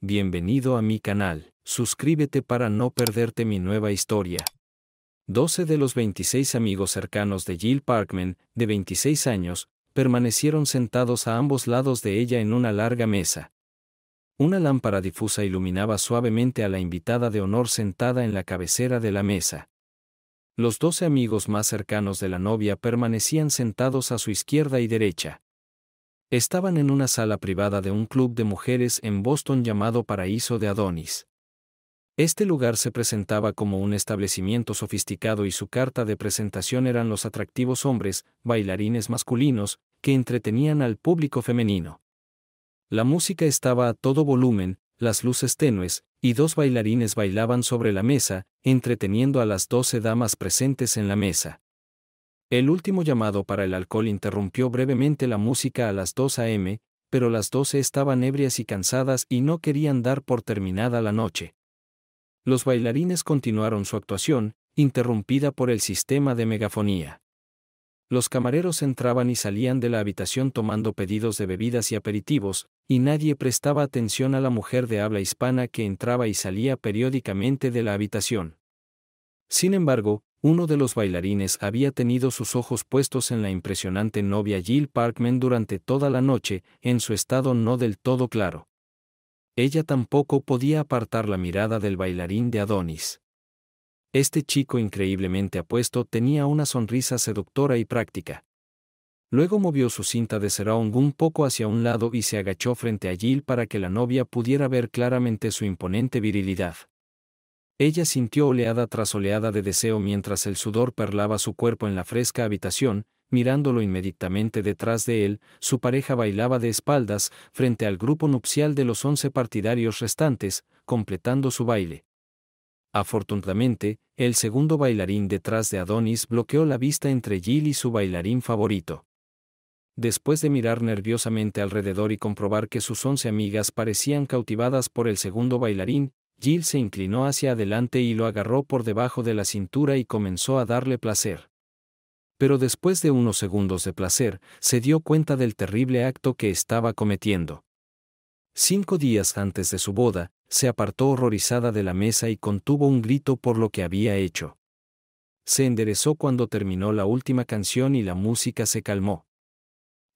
Bienvenido a mi canal, suscríbete para no perderte mi nueva historia. 12 de los 26 amigos cercanos de Jill Parkman, de 26 años, permanecieron sentados a ambos lados de ella en una larga mesa. Una lámpara difusa iluminaba suavemente a la invitada de honor sentada en la cabecera de la mesa. Los doce amigos más cercanos de la novia permanecían sentados a su izquierda y derecha. Estaban en una sala privada de un club de mujeres en Boston llamado Paraíso de Adonis. Este lugar se presentaba como un establecimiento sofisticado y su carta de presentación eran los atractivos hombres, bailarines masculinos, que entretenían al público femenino. La música estaba a todo volumen, las luces tenues, y dos bailarines bailaban sobre la mesa, entreteniendo a las doce damas presentes en la mesa. El último llamado para el alcohol interrumpió brevemente la música a las 2 a.m., pero las 12 estaban ebrias y cansadas y no querían dar por terminada la noche. Los bailarines continuaron su actuación, interrumpida por el sistema de megafonía. Los camareros entraban y salían de la habitación tomando pedidos de bebidas y aperitivos, y nadie prestaba atención a la mujer de habla hispana que entraba y salía periódicamente de la habitación. Sin embargo, uno de los bailarines había tenido sus ojos puestos en la impresionante novia Jill Parkman durante toda la noche, en su estado no del todo claro. Ella tampoco podía apartar la mirada del bailarín de Adonis. Este chico increíblemente apuesto tenía una sonrisa seductora y práctica. Luego movió su cinta de serong un poco hacia un lado y se agachó frente a Jill para que la novia pudiera ver claramente su imponente virilidad. Ella sintió oleada tras oleada de deseo mientras el sudor perlaba su cuerpo en la fresca habitación, mirándolo inmediatamente detrás de él, su pareja bailaba de espaldas frente al grupo nupcial de los once partidarios restantes, completando su baile. Afortunadamente, el segundo bailarín detrás de Adonis bloqueó la vista entre Jill y su bailarín favorito. Después de mirar nerviosamente alrededor y comprobar que sus once amigas parecían cautivadas por el segundo bailarín, Jill se inclinó hacia adelante y lo agarró por debajo de la cintura y comenzó a darle placer. Pero después de unos segundos de placer, se dio cuenta del terrible acto que estaba cometiendo. Cinco días antes de su boda, se apartó horrorizada de la mesa y contuvo un grito por lo que había hecho. Se enderezó cuando terminó la última canción y la música se calmó.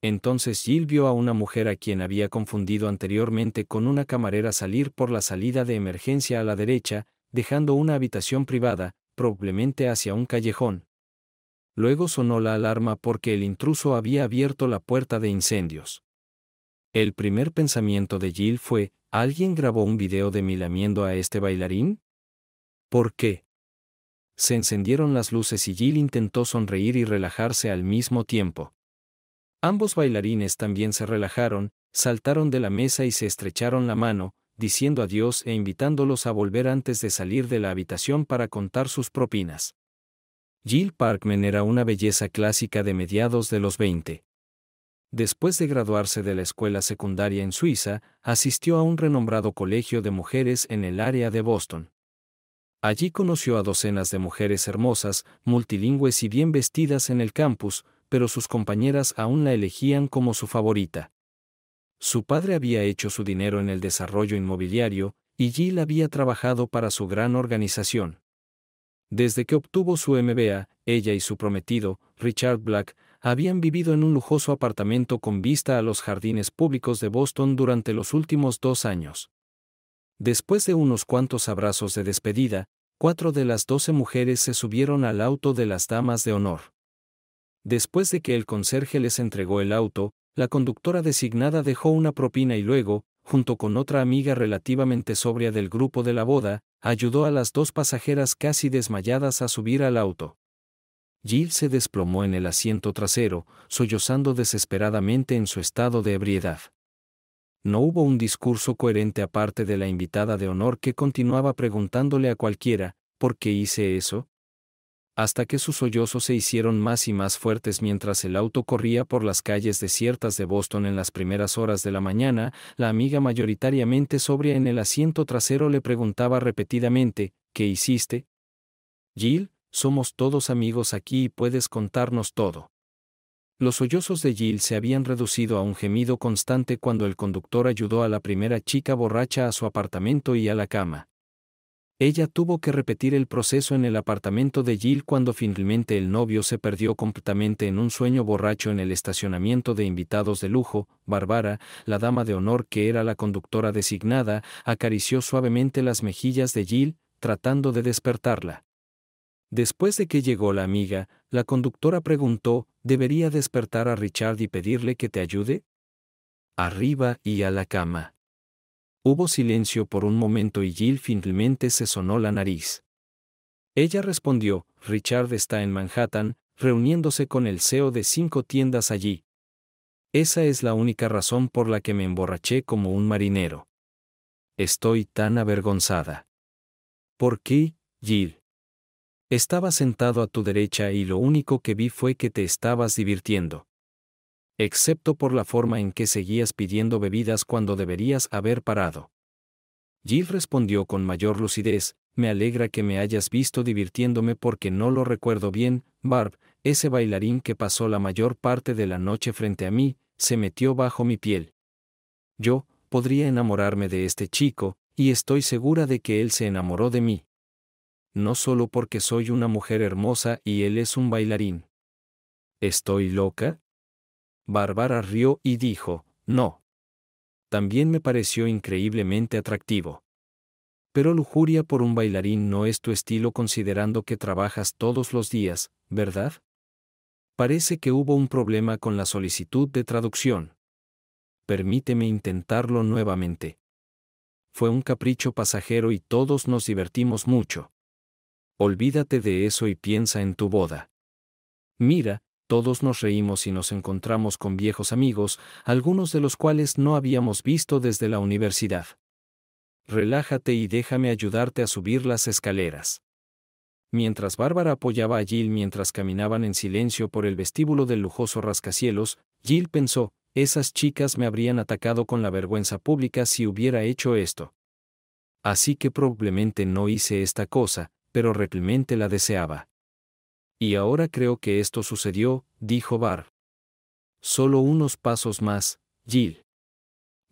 Entonces Jill vio a una mujer a quien había confundido anteriormente con una camarera salir por la salida de emergencia a la derecha, dejando una habitación privada, probablemente hacia un callejón. Luego sonó la alarma porque el intruso había abierto la puerta de incendios. El primer pensamiento de Jill fue, ¿alguien grabó un video de mi lamiendo a este bailarín? ¿Por qué? Se encendieron las luces y Jill intentó sonreír y relajarse al mismo tiempo. Ambos bailarines también se relajaron, saltaron de la mesa y se estrecharon la mano, diciendo adiós e invitándolos a volver antes de salir de la habitación para contar sus propinas. Jill Parkman era una belleza clásica de mediados de los 20. Después de graduarse de la escuela secundaria en Suiza, asistió a un renombrado colegio de mujeres en el área de Boston. Allí conoció a docenas de mujeres hermosas, multilingües y bien vestidas en el campus, pero sus compañeras aún la elegían como su favorita. Su padre había hecho su dinero en el desarrollo inmobiliario, y Jill había trabajado para su gran organización. Desde que obtuvo su MBA, ella y su prometido, Richard Black, habían vivido en un lujoso apartamento con vista a los jardines públicos de Boston durante los últimos dos años. Después de unos cuantos abrazos de despedida, cuatro de las doce mujeres se subieron al auto de las damas de honor. Después de que el conserje les entregó el auto, la conductora designada dejó una propina y luego, junto con otra amiga relativamente sobria del grupo de la boda, ayudó a las dos pasajeras casi desmayadas a subir al auto. Jill se desplomó en el asiento trasero, sollozando desesperadamente en su estado de ebriedad. No hubo un discurso coherente aparte de la invitada de honor que continuaba preguntándole a cualquiera, ¿por qué hice eso? hasta que sus sollozos se hicieron más y más fuertes mientras el auto corría por las calles desiertas de Boston en las primeras horas de la mañana, la amiga mayoritariamente sobria en el asiento trasero le preguntaba repetidamente, ¿qué hiciste? Jill, somos todos amigos aquí y puedes contarnos todo. Los sollozos de Jill se habían reducido a un gemido constante cuando el conductor ayudó a la primera chica borracha a su apartamento y a la cama. Ella tuvo que repetir el proceso en el apartamento de Jill cuando finalmente el novio se perdió completamente en un sueño borracho en el estacionamiento de invitados de lujo. Barbara, la dama de honor que era la conductora designada, acarició suavemente las mejillas de Jill, tratando de despertarla. Después de que llegó la amiga, la conductora preguntó, ¿debería despertar a Richard y pedirle que te ayude? Arriba y a la cama. Hubo silencio por un momento y Jill finalmente se sonó la nariz. Ella respondió, Richard está en Manhattan, reuniéndose con el CEO de cinco tiendas allí. Esa es la única razón por la que me emborraché como un marinero. Estoy tan avergonzada. ¿Por qué, Jill? Estaba sentado a tu derecha y lo único que vi fue que te estabas divirtiendo excepto por la forma en que seguías pidiendo bebidas cuando deberías haber parado. Jill respondió con mayor lucidez, me alegra que me hayas visto divirtiéndome porque no lo recuerdo bien, Barb, ese bailarín que pasó la mayor parte de la noche frente a mí, se metió bajo mi piel. Yo, podría enamorarme de este chico, y estoy segura de que él se enamoró de mí. No solo porque soy una mujer hermosa y él es un bailarín. ¿Estoy loca? Bárbara rió y dijo, no. También me pareció increíblemente atractivo. Pero lujuria por un bailarín no es tu estilo considerando que trabajas todos los días, ¿verdad? Parece que hubo un problema con la solicitud de traducción. Permíteme intentarlo nuevamente. Fue un capricho pasajero y todos nos divertimos mucho. Olvídate de eso y piensa en tu boda. Mira, todos nos reímos y nos encontramos con viejos amigos, algunos de los cuales no habíamos visto desde la universidad. Relájate y déjame ayudarte a subir las escaleras. Mientras Bárbara apoyaba a Jill mientras caminaban en silencio por el vestíbulo del lujoso rascacielos, Jill pensó, esas chicas me habrían atacado con la vergüenza pública si hubiera hecho esto. Así que probablemente no hice esta cosa, pero realmente la deseaba. Y ahora creo que esto sucedió, dijo Bar. Solo unos pasos más, Jill.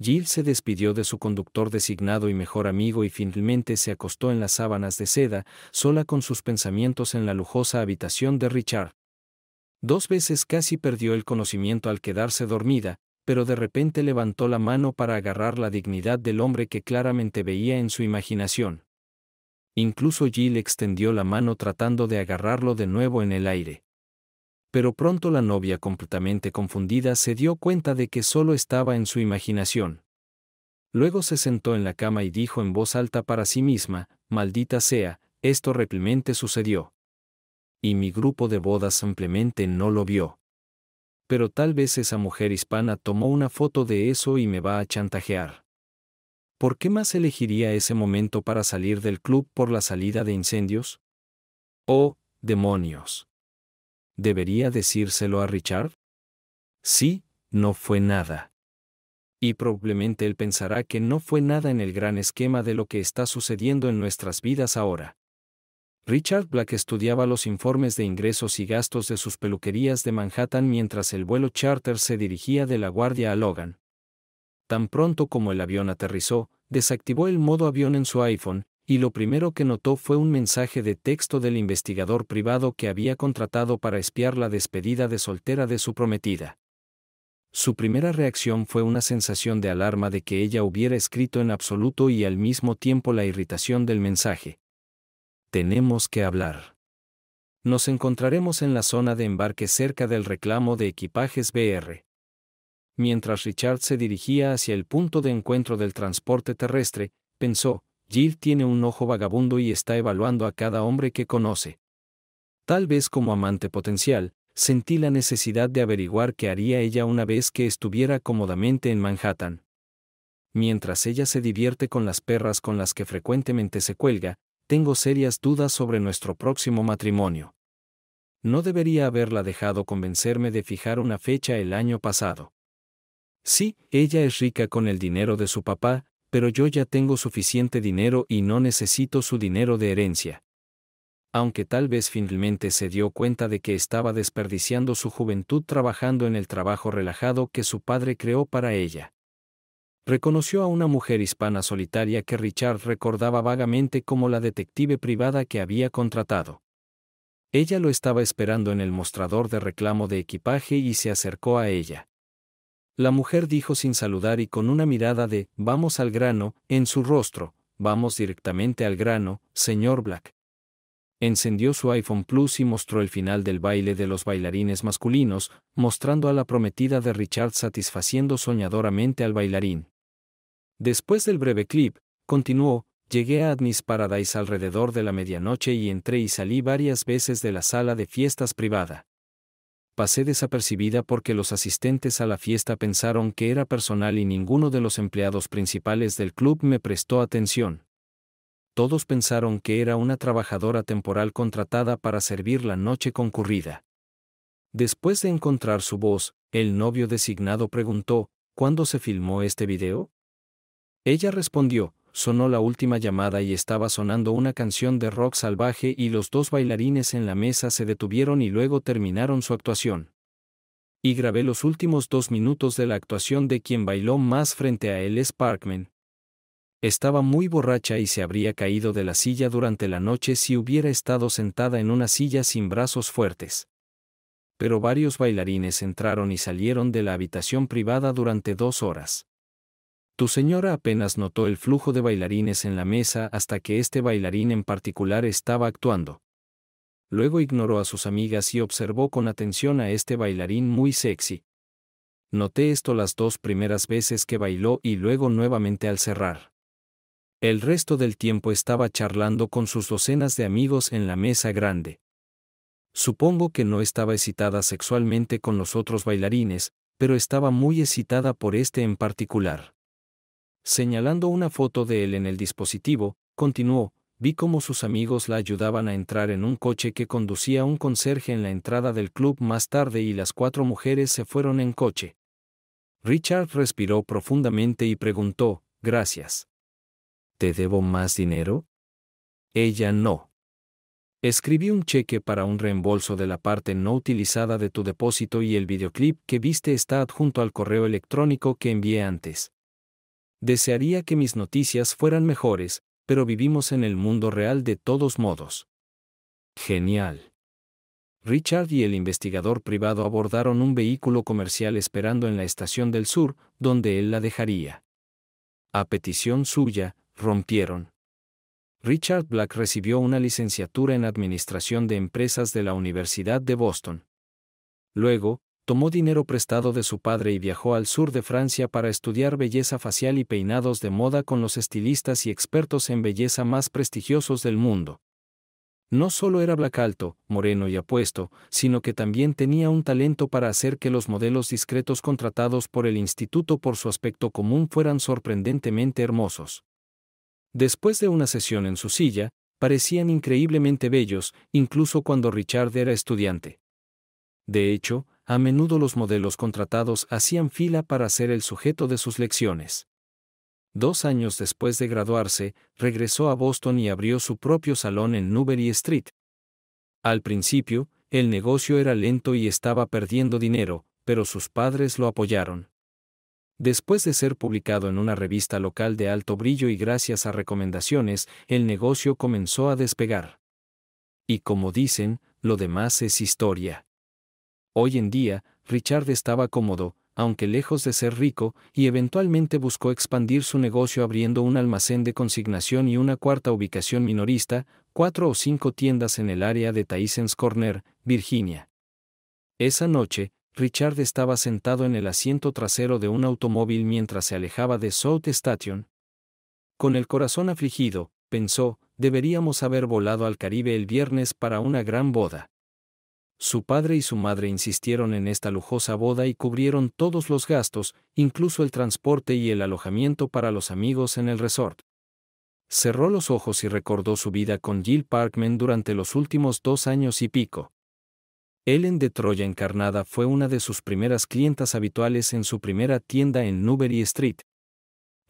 Jill se despidió de su conductor designado y mejor amigo y finalmente se acostó en las sábanas de seda, sola con sus pensamientos en la lujosa habitación de Richard. Dos veces casi perdió el conocimiento al quedarse dormida, pero de repente levantó la mano para agarrar la dignidad del hombre que claramente veía en su imaginación. Incluso Jill extendió la mano tratando de agarrarlo de nuevo en el aire. Pero pronto la novia completamente confundida se dio cuenta de que solo estaba en su imaginación. Luego se sentó en la cama y dijo en voz alta para sí misma, maldita sea, esto replemente sucedió. Y mi grupo de bodas simplemente no lo vio. Pero tal vez esa mujer hispana tomó una foto de eso y me va a chantajear. ¿por qué más elegiría ese momento para salir del club por la salida de incendios? ¡Oh, demonios! ¿Debería decírselo a Richard? Sí, no fue nada. Y probablemente él pensará que no fue nada en el gran esquema de lo que está sucediendo en nuestras vidas ahora. Richard Black estudiaba los informes de ingresos y gastos de sus peluquerías de Manhattan mientras el vuelo charter se dirigía de La Guardia a Logan. Tan pronto como el avión aterrizó, desactivó el modo avión en su iPhone, y lo primero que notó fue un mensaje de texto del investigador privado que había contratado para espiar la despedida de soltera de su prometida. Su primera reacción fue una sensación de alarma de que ella hubiera escrito en absoluto y al mismo tiempo la irritación del mensaje. Tenemos que hablar. Nos encontraremos en la zona de embarque cerca del reclamo de equipajes BR. Mientras Richard se dirigía hacia el punto de encuentro del transporte terrestre, pensó, Jill tiene un ojo vagabundo y está evaluando a cada hombre que conoce. Tal vez como amante potencial, sentí la necesidad de averiguar qué haría ella una vez que estuviera cómodamente en Manhattan. Mientras ella se divierte con las perras con las que frecuentemente se cuelga, tengo serias dudas sobre nuestro próximo matrimonio. No debería haberla dejado convencerme de fijar una fecha el año pasado. Sí, ella es rica con el dinero de su papá, pero yo ya tengo suficiente dinero y no necesito su dinero de herencia. Aunque tal vez finalmente se dio cuenta de que estaba desperdiciando su juventud trabajando en el trabajo relajado que su padre creó para ella. Reconoció a una mujer hispana solitaria que Richard recordaba vagamente como la detective privada que había contratado. Ella lo estaba esperando en el mostrador de reclamo de equipaje y se acercó a ella. La mujer dijo sin saludar y con una mirada de vamos al grano en su rostro, vamos directamente al grano, señor Black. Encendió su iPhone Plus y mostró el final del baile de los bailarines masculinos, mostrando a la prometida de Richard satisfaciendo soñadoramente al bailarín. Después del breve clip, continuó, llegué a Admis Paradise alrededor de la medianoche y entré y salí varias veces de la sala de fiestas privada pasé desapercibida porque los asistentes a la fiesta pensaron que era personal y ninguno de los empleados principales del club me prestó atención. Todos pensaron que era una trabajadora temporal contratada para servir la noche concurrida. Después de encontrar su voz, el novio designado preguntó, ¿Cuándo se filmó este video? Ella respondió, sonó la última llamada y estaba sonando una canción de rock salvaje y los dos bailarines en la mesa se detuvieron y luego terminaron su actuación. Y grabé los últimos dos minutos de la actuación de quien bailó más frente a él es Parkman. Estaba muy borracha y se habría caído de la silla durante la noche si hubiera estado sentada en una silla sin brazos fuertes. Pero varios bailarines entraron y salieron de la habitación privada durante dos horas. Tu señora apenas notó el flujo de bailarines en la mesa hasta que este bailarín en particular estaba actuando. Luego ignoró a sus amigas y observó con atención a este bailarín muy sexy. Noté esto las dos primeras veces que bailó y luego nuevamente al cerrar. El resto del tiempo estaba charlando con sus docenas de amigos en la mesa grande. Supongo que no estaba excitada sexualmente con los otros bailarines, pero estaba muy excitada por este en particular. Señalando una foto de él en el dispositivo, continuó, vi cómo sus amigos la ayudaban a entrar en un coche que conducía un conserje en la entrada del club más tarde y las cuatro mujeres se fueron en coche. Richard respiró profundamente y preguntó, gracias. ¿Te debo más dinero? Ella no. Escribí un cheque para un reembolso de la parte no utilizada de tu depósito y el videoclip que viste está adjunto al correo electrónico que envié antes. Desearía que mis noticias fueran mejores, pero vivimos en el mundo real de todos modos. Genial. Richard y el investigador privado abordaron un vehículo comercial esperando en la estación del sur, donde él la dejaría. A petición suya, rompieron. Richard Black recibió una licenciatura en Administración de Empresas de la Universidad de Boston. Luego, tomó dinero prestado de su padre y viajó al sur de Francia para estudiar belleza facial y peinados de moda con los estilistas y expertos en belleza más prestigiosos del mundo. No solo era blacalto, moreno y apuesto, sino que también tenía un talento para hacer que los modelos discretos contratados por el instituto por su aspecto común fueran sorprendentemente hermosos. Después de una sesión en su silla, parecían increíblemente bellos, incluso cuando Richard era estudiante. De hecho, a menudo los modelos contratados hacían fila para ser el sujeto de sus lecciones. Dos años después de graduarse, regresó a Boston y abrió su propio salón en Newbury Street. Al principio, el negocio era lento y estaba perdiendo dinero, pero sus padres lo apoyaron. Después de ser publicado en una revista local de alto brillo y gracias a recomendaciones, el negocio comenzó a despegar. Y como dicen, lo demás es historia. Hoy en día, Richard estaba cómodo, aunque lejos de ser rico, y eventualmente buscó expandir su negocio abriendo un almacén de consignación y una cuarta ubicación minorista, cuatro o cinco tiendas en el área de Tysons Corner, Virginia. Esa noche, Richard estaba sentado en el asiento trasero de un automóvil mientras se alejaba de South Station. Con el corazón afligido, pensó, deberíamos haber volado al Caribe el viernes para una gran boda. Su padre y su madre insistieron en esta lujosa boda y cubrieron todos los gastos, incluso el transporte y el alojamiento para los amigos en el resort. Cerró los ojos y recordó su vida con Jill Parkman durante los últimos dos años y pico. Ellen de Troya encarnada fue una de sus primeras clientas habituales en su primera tienda en Newberry Street.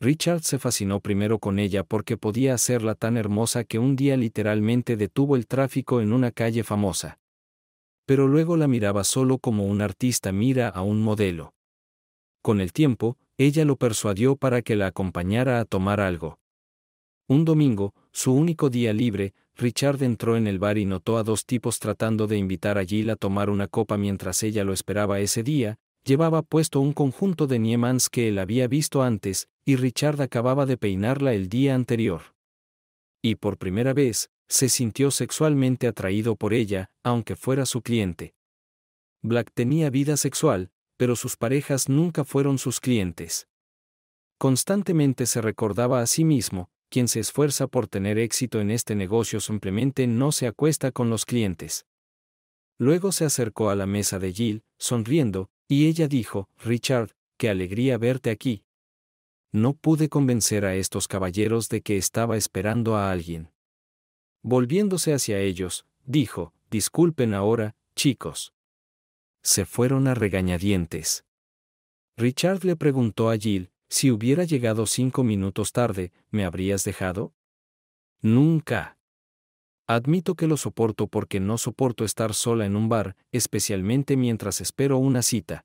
Richard se fascinó primero con ella porque podía hacerla tan hermosa que un día literalmente detuvo el tráfico en una calle famosa pero luego la miraba solo como un artista mira a un modelo. Con el tiempo, ella lo persuadió para que la acompañara a tomar algo. Un domingo, su único día libre, Richard entró en el bar y notó a dos tipos tratando de invitar a Jill a tomar una copa mientras ella lo esperaba ese día, llevaba puesto un conjunto de Niemans que él había visto antes, y Richard acababa de peinarla el día anterior. Y por primera vez, se sintió sexualmente atraído por ella, aunque fuera su cliente. Black tenía vida sexual, pero sus parejas nunca fueron sus clientes. Constantemente se recordaba a sí mismo, quien se esfuerza por tener éxito en este negocio simplemente no se acuesta con los clientes. Luego se acercó a la mesa de Jill, sonriendo, y ella dijo, Richard, qué alegría verte aquí. No pude convencer a estos caballeros de que estaba esperando a alguien. Volviéndose hacia ellos, dijo, Disculpen ahora, chicos. Se fueron a regañadientes. Richard le preguntó a Jill, si hubiera llegado cinco minutos tarde, ¿me habrías dejado? Nunca. Admito que lo soporto porque no soporto estar sola en un bar, especialmente mientras espero una cita.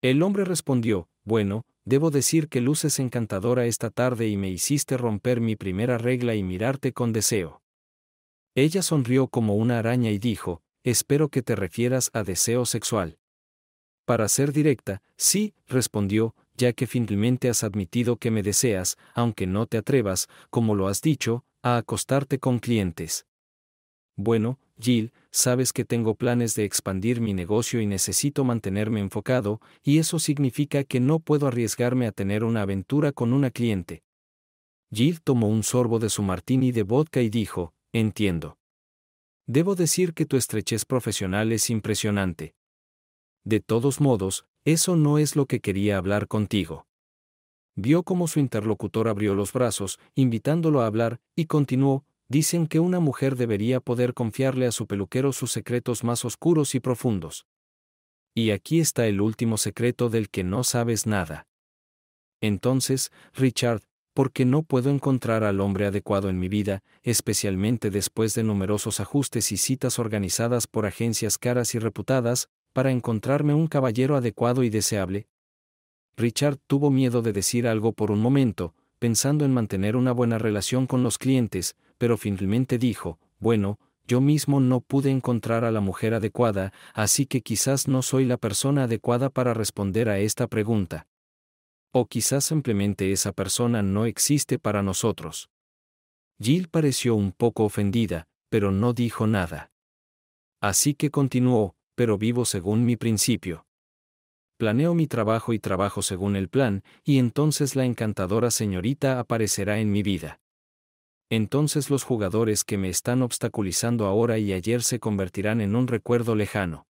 El hombre respondió, bueno, debo decir que luces encantadora esta tarde y me hiciste romper mi primera regla y mirarte con deseo. Ella sonrió como una araña y dijo, espero que te refieras a deseo sexual. Para ser directa, sí, respondió, ya que finalmente has admitido que me deseas, aunque no te atrevas, como lo has dicho, a acostarte con clientes. Bueno, Jill, sabes que tengo planes de expandir mi negocio y necesito mantenerme enfocado, y eso significa que no puedo arriesgarme a tener una aventura con una cliente. Jill tomó un sorbo de su martini de vodka y dijo, Entiendo. Debo decir que tu estrechez profesional es impresionante. De todos modos, eso no es lo que quería hablar contigo. Vio cómo su interlocutor abrió los brazos, invitándolo a hablar, y continuó, dicen que una mujer debería poder confiarle a su peluquero sus secretos más oscuros y profundos. Y aquí está el último secreto del que no sabes nada. Entonces, Richard, porque no puedo encontrar al hombre adecuado en mi vida, especialmente después de numerosos ajustes y citas organizadas por agencias caras y reputadas, para encontrarme un caballero adecuado y deseable. Richard tuvo miedo de decir algo por un momento, pensando en mantener una buena relación con los clientes, pero finalmente dijo, bueno, yo mismo no pude encontrar a la mujer adecuada, así que quizás no soy la persona adecuada para responder a esta pregunta. O quizás simplemente esa persona no existe para nosotros. Jill pareció un poco ofendida, pero no dijo nada. Así que continuó, pero vivo según mi principio. Planeo mi trabajo y trabajo según el plan, y entonces la encantadora señorita aparecerá en mi vida. Entonces los jugadores que me están obstaculizando ahora y ayer se convertirán en un recuerdo lejano.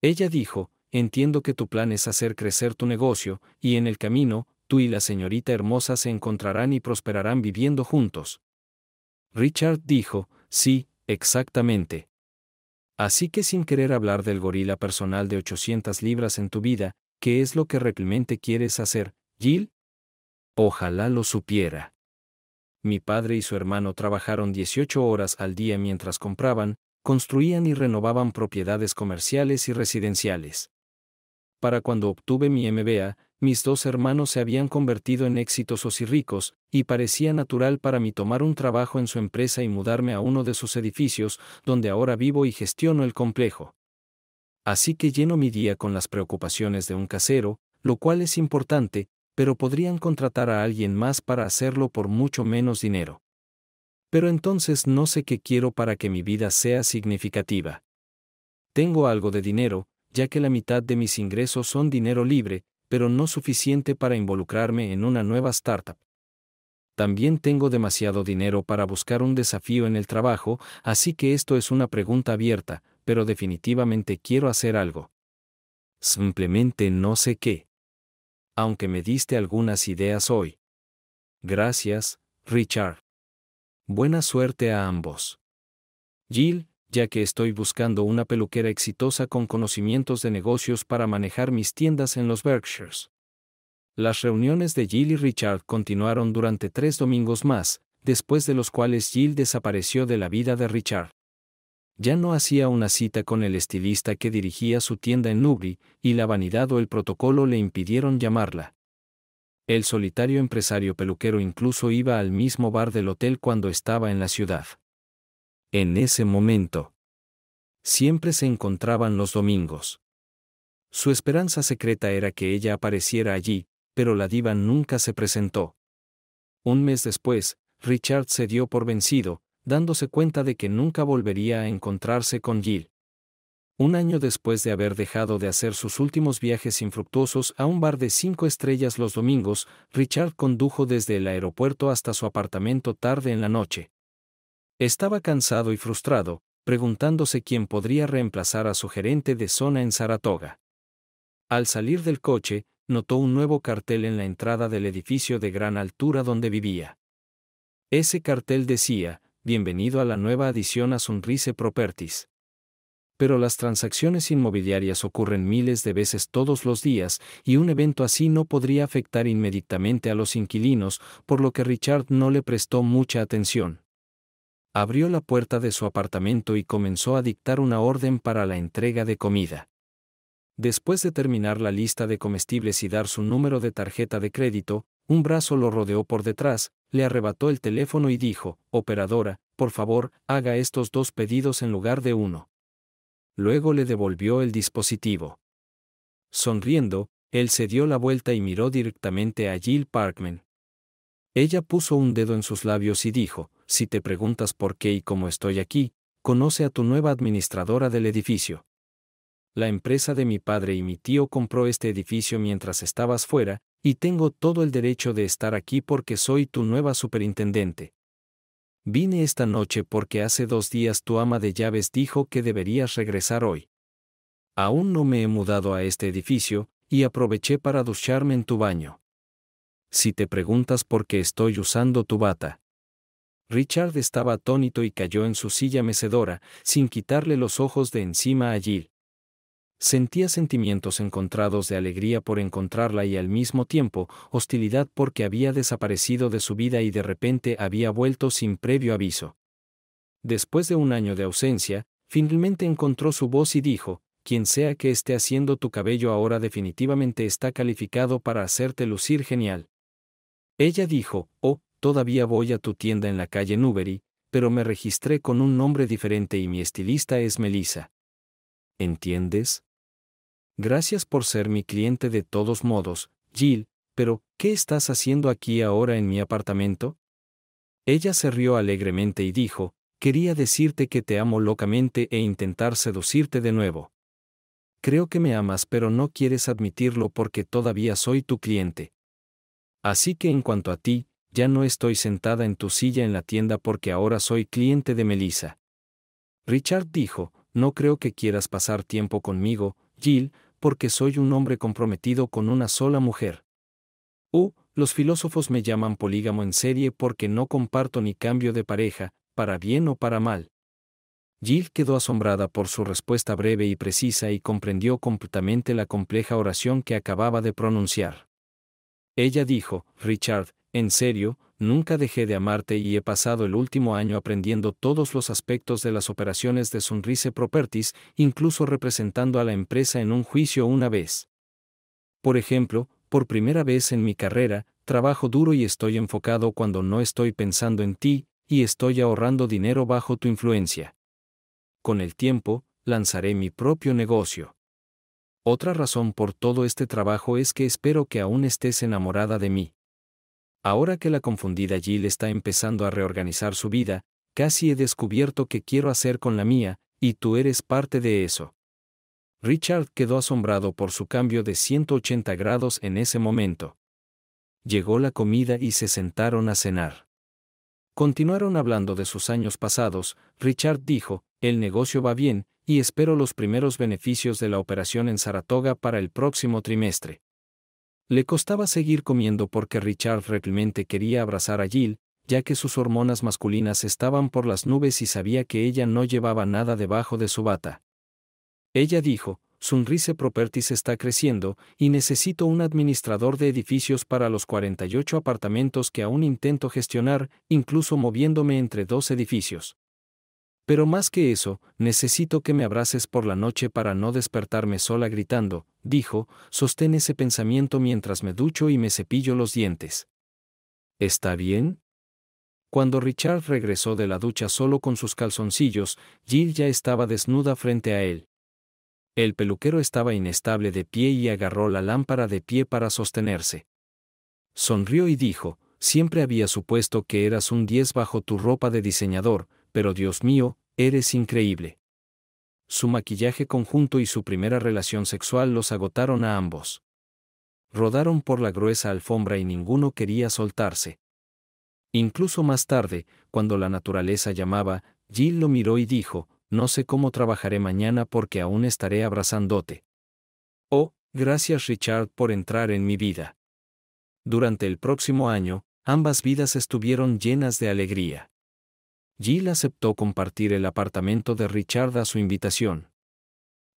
Ella dijo, entiendo que tu plan es hacer crecer tu negocio, y en el camino, tú y la señorita hermosa se encontrarán y prosperarán viviendo juntos. Richard dijo, sí, exactamente. Así que sin querer hablar del gorila personal de 800 libras en tu vida, ¿qué es lo que realmente quieres hacer, Jill? Ojalá lo supiera. Mi padre y su hermano trabajaron 18 horas al día mientras compraban, construían y renovaban propiedades comerciales y residenciales para cuando obtuve mi MBA, mis dos hermanos se habían convertido en exitosos y ricos, y parecía natural para mí tomar un trabajo en su empresa y mudarme a uno de sus edificios, donde ahora vivo y gestiono el complejo. Así que lleno mi día con las preocupaciones de un casero, lo cual es importante, pero podrían contratar a alguien más para hacerlo por mucho menos dinero. Pero entonces no sé qué quiero para que mi vida sea significativa. Tengo algo de dinero, ya que la mitad de mis ingresos son dinero libre, pero no suficiente para involucrarme en una nueva startup. También tengo demasiado dinero para buscar un desafío en el trabajo, así que esto es una pregunta abierta, pero definitivamente quiero hacer algo. Simplemente no sé qué. Aunque me diste algunas ideas hoy. Gracias, Richard. Buena suerte a ambos. Jill, ya que estoy buscando una peluquera exitosa con conocimientos de negocios para manejar mis tiendas en los Berkshires. Las reuniones de Jill y Richard continuaron durante tres domingos más, después de los cuales Jill desapareció de la vida de Richard. Ya no hacía una cita con el estilista que dirigía su tienda en Newbury, y la vanidad o el protocolo le impidieron llamarla. El solitario empresario peluquero incluso iba al mismo bar del hotel cuando estaba en la ciudad. En ese momento. Siempre se encontraban los domingos. Su esperanza secreta era que ella apareciera allí, pero la diva nunca se presentó. Un mes después, Richard se dio por vencido, dándose cuenta de que nunca volvería a encontrarse con Jill. Un año después de haber dejado de hacer sus últimos viajes infructuosos a un bar de cinco estrellas los domingos, Richard condujo desde el aeropuerto hasta su apartamento tarde en la noche, estaba cansado y frustrado, preguntándose quién podría reemplazar a su gerente de zona en Saratoga. Al salir del coche, notó un nuevo cartel en la entrada del edificio de gran altura donde vivía. Ese cartel decía, Bienvenido a la nueva adición a Sunrise Properties. Pero las transacciones inmobiliarias ocurren miles de veces todos los días y un evento así no podría afectar inmediatamente a los inquilinos, por lo que Richard no le prestó mucha atención abrió la puerta de su apartamento y comenzó a dictar una orden para la entrega de comida. Después de terminar la lista de comestibles y dar su número de tarjeta de crédito, un brazo lo rodeó por detrás, le arrebató el teléfono y dijo, Operadora, por favor, haga estos dos pedidos en lugar de uno. Luego le devolvió el dispositivo. Sonriendo, él se dio la vuelta y miró directamente a Jill Parkman, ella puso un dedo en sus labios y dijo, si te preguntas por qué y cómo estoy aquí, conoce a tu nueva administradora del edificio. La empresa de mi padre y mi tío compró este edificio mientras estabas fuera, y tengo todo el derecho de estar aquí porque soy tu nueva superintendente. Vine esta noche porque hace dos días tu ama de llaves dijo que deberías regresar hoy. Aún no me he mudado a este edificio, y aproveché para ducharme en tu baño si te preguntas por qué estoy usando tu bata. Richard estaba atónito y cayó en su silla mecedora, sin quitarle los ojos de encima a Jill. Sentía sentimientos encontrados de alegría por encontrarla y al mismo tiempo hostilidad porque había desaparecido de su vida y de repente había vuelto sin previo aviso. Después de un año de ausencia, finalmente encontró su voz y dijo, quien sea que esté haciendo tu cabello ahora definitivamente está calificado para hacerte lucir genial. Ella dijo, oh, todavía voy a tu tienda en la calle Newbery, pero me registré con un nombre diferente y mi estilista es Melissa. ¿Entiendes? Gracias por ser mi cliente de todos modos, Jill, pero, ¿qué estás haciendo aquí ahora en mi apartamento? Ella se rió alegremente y dijo, quería decirte que te amo locamente e intentar seducirte de nuevo. Creo que me amas pero no quieres admitirlo porque todavía soy tu cliente. Así que en cuanto a ti, ya no estoy sentada en tu silla en la tienda porque ahora soy cliente de Melissa. Richard dijo, no creo que quieras pasar tiempo conmigo, Jill, porque soy un hombre comprometido con una sola mujer. Uh, los filósofos me llaman polígamo en serie porque no comparto ni cambio de pareja, para bien o para mal. Jill quedó asombrada por su respuesta breve y precisa y comprendió completamente la compleja oración que acababa de pronunciar. Ella dijo, Richard, en serio, nunca dejé de amarte y he pasado el último año aprendiendo todos los aspectos de las operaciones de Sunrise Properties, incluso representando a la empresa en un juicio una vez. Por ejemplo, por primera vez en mi carrera, trabajo duro y estoy enfocado cuando no estoy pensando en ti, y estoy ahorrando dinero bajo tu influencia. Con el tiempo, lanzaré mi propio negocio. Otra razón por todo este trabajo es que espero que aún estés enamorada de mí. Ahora que la confundida Jill está empezando a reorganizar su vida, casi he descubierto qué quiero hacer con la mía, y tú eres parte de eso. Richard quedó asombrado por su cambio de 180 grados en ese momento. Llegó la comida y se sentaron a cenar. Continuaron hablando de sus años pasados, Richard dijo, el negocio va bien, y espero los primeros beneficios de la operación en Saratoga para el próximo trimestre. Le costaba seguir comiendo porque Richard realmente quería abrazar a Jill, ya que sus hormonas masculinas estaban por las nubes y sabía que ella no llevaba nada debajo de su bata. Ella dijo, Sunrise Properties está creciendo y necesito un administrador de edificios para los 48 apartamentos que aún intento gestionar, incluso moviéndome entre dos edificios. Pero más que eso, necesito que me abraces por la noche para no despertarme sola gritando, dijo, sostén ese pensamiento mientras me ducho y me cepillo los dientes. ¿Está bien? Cuando Richard regresó de la ducha solo con sus calzoncillos, Jill ya estaba desnuda frente a él. El peluquero estaba inestable de pie y agarró la lámpara de pie para sostenerse. Sonrió y dijo, siempre había supuesto que eras un diez bajo tu ropa de diseñador, pero Dios mío, eres increíble. Su maquillaje conjunto y su primera relación sexual los agotaron a ambos. Rodaron por la gruesa alfombra y ninguno quería soltarse. Incluso más tarde, cuando la naturaleza llamaba, Jill lo miró y dijo, no sé cómo trabajaré mañana porque aún estaré abrazándote. Oh, gracias Richard por entrar en mi vida. Durante el próximo año, ambas vidas estuvieron llenas de alegría. Jill aceptó compartir el apartamento de Richard a su invitación.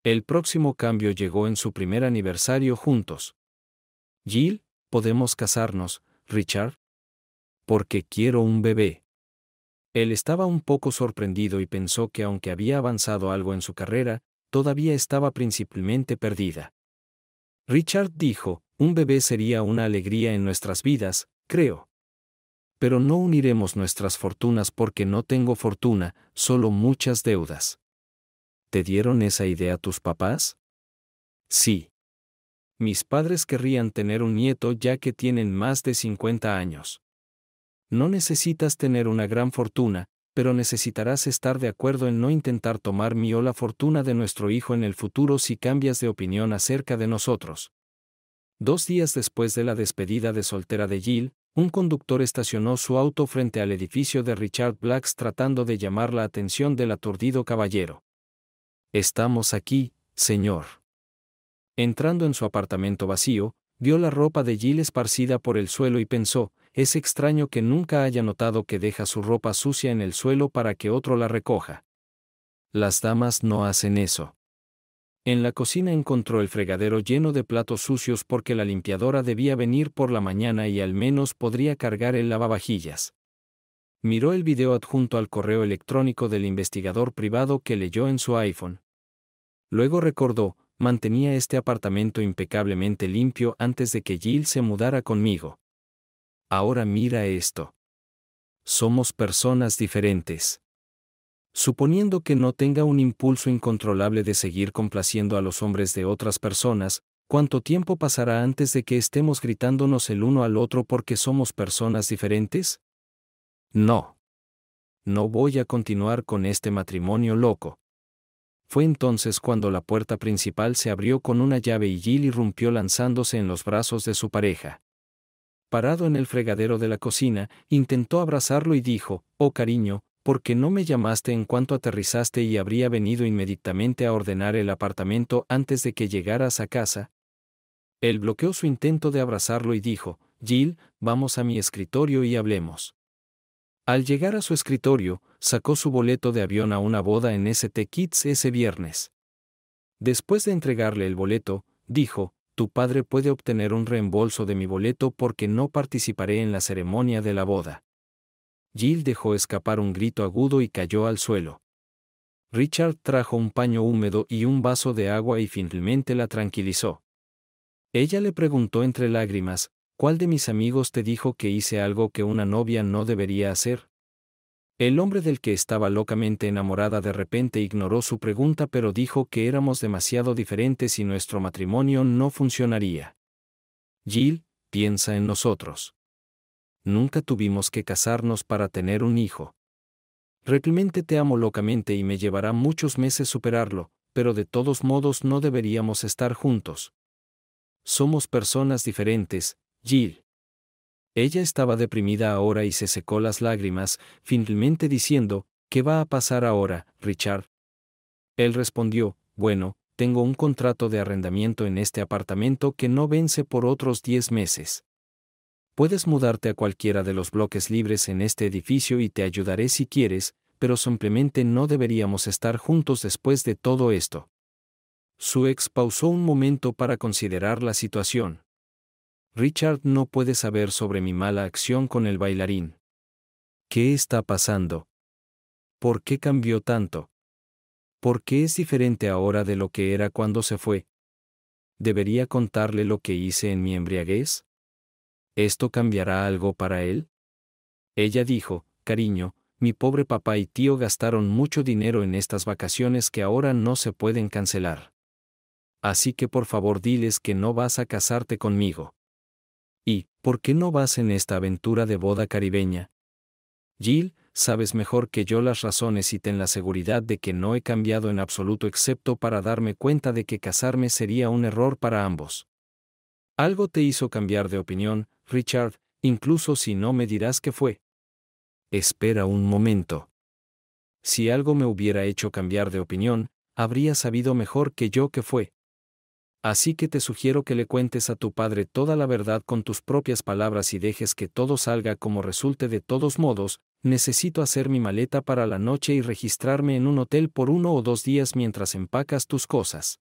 El próximo cambio llegó en su primer aniversario juntos. Jill, podemos casarnos, Richard. Porque quiero un bebé. Él estaba un poco sorprendido y pensó que aunque había avanzado algo en su carrera, todavía estaba principalmente perdida. Richard dijo, un bebé sería una alegría en nuestras vidas, creo pero no uniremos nuestras fortunas porque no tengo fortuna, solo muchas deudas. ¿Te dieron esa idea tus papás? Sí. Mis padres querrían tener un nieto ya que tienen más de 50 años. No necesitas tener una gran fortuna, pero necesitarás estar de acuerdo en no intentar tomar mi o la fortuna de nuestro hijo en el futuro si cambias de opinión acerca de nosotros. Dos días después de la despedida de soltera de Jill, un conductor estacionó su auto frente al edificio de Richard Blacks tratando de llamar la atención del aturdido caballero. Estamos aquí, señor. Entrando en su apartamento vacío, vio la ropa de Jill esparcida por el suelo y pensó, es extraño que nunca haya notado que deja su ropa sucia en el suelo para que otro la recoja. Las damas no hacen eso. En la cocina encontró el fregadero lleno de platos sucios porque la limpiadora debía venir por la mañana y al menos podría cargar el lavavajillas. Miró el video adjunto al correo electrónico del investigador privado que leyó en su iPhone. Luego recordó, mantenía este apartamento impecablemente limpio antes de que Jill se mudara conmigo. Ahora mira esto. Somos personas diferentes. Suponiendo que no tenga un impulso incontrolable de seguir complaciendo a los hombres de otras personas, ¿cuánto tiempo pasará antes de que estemos gritándonos el uno al otro porque somos personas diferentes? No. No voy a continuar con este matrimonio loco. Fue entonces cuando la puerta principal se abrió con una llave y Gil irrumpió lanzándose en los brazos de su pareja. Parado en el fregadero de la cocina, intentó abrazarlo y dijo, Oh cariño, porque no me llamaste en cuanto aterrizaste y habría venido inmediatamente a ordenar el apartamento antes de que llegaras a casa. Él bloqueó su intento de abrazarlo y dijo, Jill, vamos a mi escritorio y hablemos. Al llegar a su escritorio, sacó su boleto de avión a una boda en ST Kids ese viernes. Después de entregarle el boleto, dijo, tu padre puede obtener un reembolso de mi boleto porque no participaré en la ceremonia de la boda. Jill dejó escapar un grito agudo y cayó al suelo. Richard trajo un paño húmedo y un vaso de agua y finalmente la tranquilizó. Ella le preguntó entre lágrimas, ¿cuál de mis amigos te dijo que hice algo que una novia no debería hacer? El hombre del que estaba locamente enamorada de repente ignoró su pregunta pero dijo que éramos demasiado diferentes y nuestro matrimonio no funcionaría. Jill, piensa en nosotros nunca tuvimos que casarnos para tener un hijo. Realmente te amo locamente y me llevará muchos meses superarlo, pero de todos modos no deberíamos estar juntos. Somos personas diferentes, Jill. Ella estaba deprimida ahora y se secó las lágrimas, finalmente diciendo, ¿Qué va a pasar ahora, Richard? Él respondió, bueno, tengo un contrato de arrendamiento en este apartamento que no vence por otros diez meses. Puedes mudarte a cualquiera de los bloques libres en este edificio y te ayudaré si quieres, pero simplemente no deberíamos estar juntos después de todo esto. Su ex pausó un momento para considerar la situación. Richard no puede saber sobre mi mala acción con el bailarín. ¿Qué está pasando? ¿Por qué cambió tanto? ¿Por qué es diferente ahora de lo que era cuando se fue? ¿Debería contarle lo que hice en mi embriaguez? ¿Esto cambiará algo para él? Ella dijo, cariño, mi pobre papá y tío gastaron mucho dinero en estas vacaciones que ahora no se pueden cancelar. Así que por favor diles que no vas a casarte conmigo. ¿Y por qué no vas en esta aventura de boda caribeña? Jill, sabes mejor que yo las razones y ten la seguridad de que no he cambiado en absoluto excepto para darme cuenta de que casarme sería un error para ambos. Algo te hizo cambiar de opinión, Richard, incluso si no me dirás qué fue. Espera un momento. Si algo me hubiera hecho cambiar de opinión, habría sabido mejor que yo qué fue. Así que te sugiero que le cuentes a tu padre toda la verdad con tus propias palabras y dejes que todo salga como resulte de todos modos, necesito hacer mi maleta para la noche y registrarme en un hotel por uno o dos días mientras empacas tus cosas.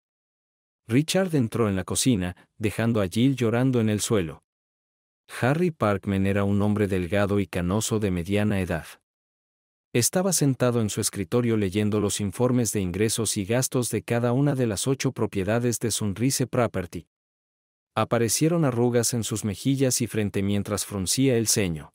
Richard entró en la cocina, dejando a Jill llorando en el suelo. Harry Parkman era un hombre delgado y canoso de mediana edad. Estaba sentado en su escritorio leyendo los informes de ingresos y gastos de cada una de las ocho propiedades de Sunrise Property. Aparecieron arrugas en sus mejillas y frente mientras fruncía el ceño.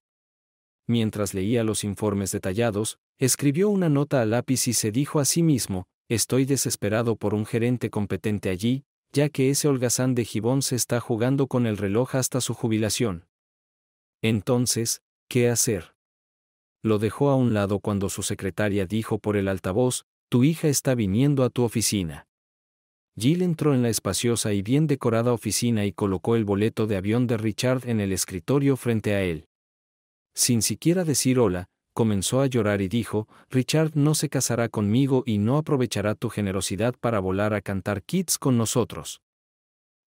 Mientras leía los informes detallados, escribió una nota a lápiz y se dijo a sí mismo, Estoy desesperado por un gerente competente allí, ya que ese holgazán de Gibón se está jugando con el reloj hasta su jubilación. Entonces, ¿qué hacer? Lo dejó a un lado cuando su secretaria dijo por el altavoz, tu hija está viniendo a tu oficina. Jill entró en la espaciosa y bien decorada oficina y colocó el boleto de avión de Richard en el escritorio frente a él. Sin siquiera decir hola, comenzó a llorar y dijo, Richard no se casará conmigo y no aprovechará tu generosidad para volar a cantar kits con nosotros.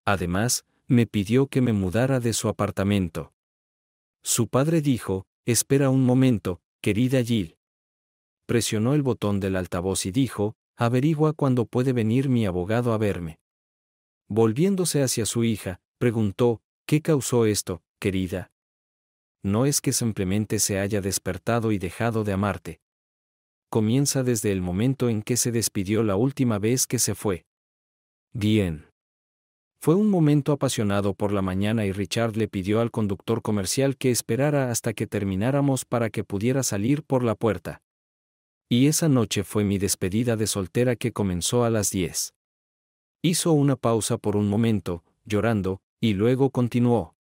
Además, me pidió que me mudara de su apartamento. Su padre dijo, Espera un momento, querida Jill. Presionó el botón del altavoz y dijo, Averigua cuándo puede venir mi abogado a verme. Volviéndose hacia su hija, preguntó, ¿Qué causó esto, querida? no es que simplemente se haya despertado y dejado de amarte. Comienza desde el momento en que se despidió la última vez que se fue. Bien. Fue un momento apasionado por la mañana y Richard le pidió al conductor comercial que esperara hasta que termináramos para que pudiera salir por la puerta. Y esa noche fue mi despedida de soltera que comenzó a las 10. Hizo una pausa por un momento, llorando, y luego continuó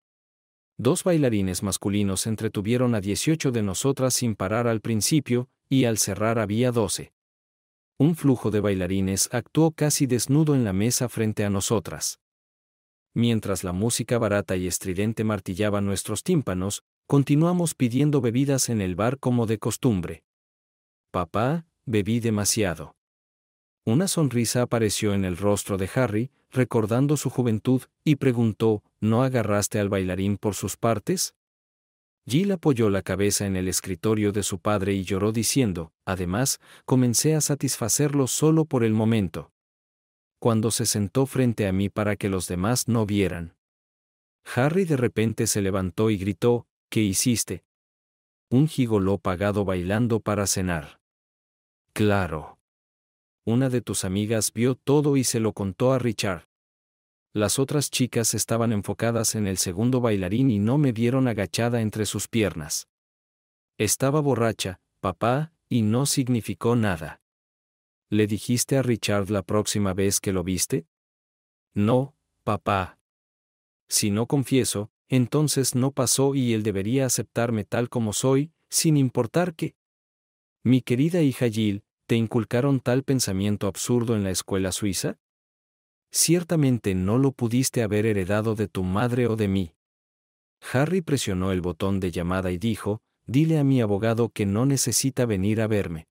dos bailarines masculinos entretuvieron a 18 de nosotras sin parar al principio, y al cerrar había 12. Un flujo de bailarines actuó casi desnudo en la mesa frente a nosotras. Mientras la música barata y estridente martillaba nuestros tímpanos, continuamos pidiendo bebidas en el bar como de costumbre. Papá, bebí demasiado. Una sonrisa apareció en el rostro de Harry, recordando su juventud, y preguntó, ¿No agarraste al bailarín por sus partes? Jill apoyó la cabeza en el escritorio de su padre y lloró diciendo, además, comencé a satisfacerlo solo por el momento. Cuando se sentó frente a mí para que los demás no vieran. Harry de repente se levantó y gritó, ¿qué hiciste? Un gigoló pagado bailando para cenar. Claro una de tus amigas vio todo y se lo contó a Richard. Las otras chicas estaban enfocadas en el segundo bailarín y no me vieron agachada entre sus piernas. Estaba borracha, papá, y no significó nada. ¿Le dijiste a Richard la próxima vez que lo viste? No, papá. Si no confieso, entonces no pasó y él debería aceptarme tal como soy, sin importar que... Mi querida hija Jill, ¿Te inculcaron tal pensamiento absurdo en la escuela suiza? Ciertamente no lo pudiste haber heredado de tu madre o de mí. Harry presionó el botón de llamada y dijo, Dile a mi abogado que no necesita venir a verme.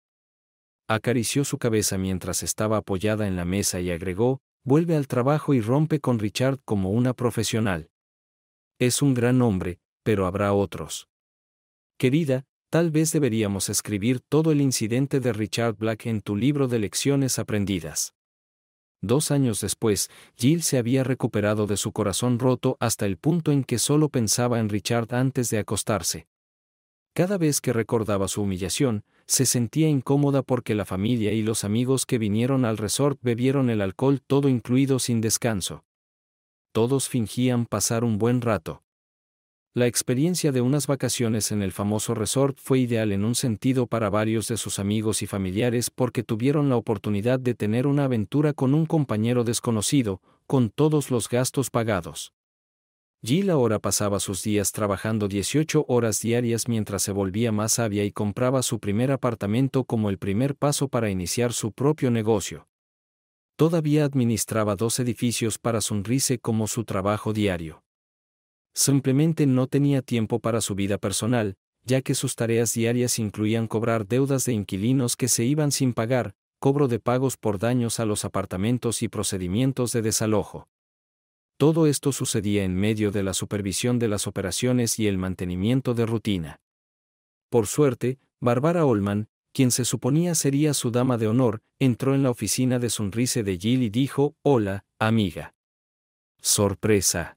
Acarició su cabeza mientras estaba apoyada en la mesa y agregó, Vuelve al trabajo y rompe con Richard como una profesional. Es un gran hombre, pero habrá otros. Querida, Tal vez deberíamos escribir todo el incidente de Richard Black en tu libro de lecciones aprendidas. Dos años después, Jill se había recuperado de su corazón roto hasta el punto en que solo pensaba en Richard antes de acostarse. Cada vez que recordaba su humillación, se sentía incómoda porque la familia y los amigos que vinieron al resort bebieron el alcohol todo incluido sin descanso. Todos fingían pasar un buen rato. La experiencia de unas vacaciones en el famoso resort fue ideal en un sentido para varios de sus amigos y familiares porque tuvieron la oportunidad de tener una aventura con un compañero desconocido, con todos los gastos pagados. Jill ahora pasaba sus días trabajando 18 horas diarias mientras se volvía más sabia y compraba su primer apartamento como el primer paso para iniciar su propio negocio. Todavía administraba dos edificios para sonrise como su trabajo diario. Simplemente no tenía tiempo para su vida personal, ya que sus tareas diarias incluían cobrar deudas de inquilinos que se iban sin pagar, cobro de pagos por daños a los apartamentos y procedimientos de desalojo. Todo esto sucedía en medio de la supervisión de las operaciones y el mantenimiento de rutina. Por suerte, Barbara Olman, quien se suponía sería su dama de honor, entró en la oficina de sonrisa de Jill y dijo, Hola, amiga. Sorpresa.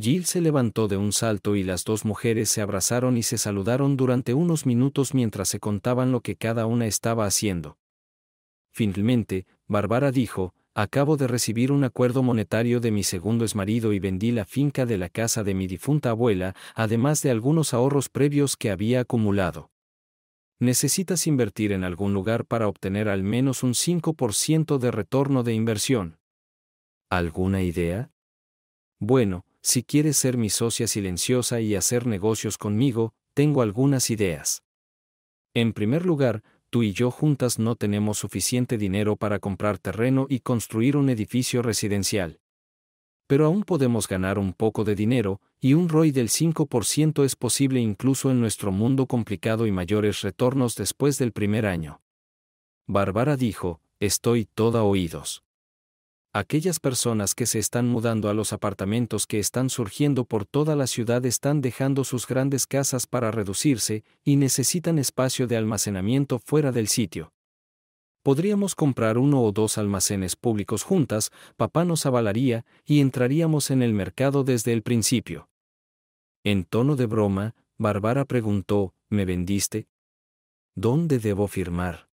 Jill se levantó de un salto y las dos mujeres se abrazaron y se saludaron durante unos minutos mientras se contaban lo que cada una estaba haciendo. Finalmente, Barbara dijo, acabo de recibir un acuerdo monetario de mi segundo marido y vendí la finca de la casa de mi difunta abuela, además de algunos ahorros previos que había acumulado. Necesitas invertir en algún lugar para obtener al menos un 5% de retorno de inversión. ¿Alguna idea? Bueno, si quieres ser mi socia silenciosa y hacer negocios conmigo, tengo algunas ideas. En primer lugar, tú y yo juntas no tenemos suficiente dinero para comprar terreno y construir un edificio residencial. Pero aún podemos ganar un poco de dinero, y un ROI del 5% es posible incluso en nuestro mundo complicado y mayores retornos después del primer año. Bárbara dijo, estoy toda oídos. Aquellas personas que se están mudando a los apartamentos que están surgiendo por toda la ciudad están dejando sus grandes casas para reducirse y necesitan espacio de almacenamiento fuera del sitio. Podríamos comprar uno o dos almacenes públicos juntas, papá nos avalaría y entraríamos en el mercado desde el principio. En tono de broma, Bárbara preguntó, ¿me vendiste? ¿Dónde debo firmar?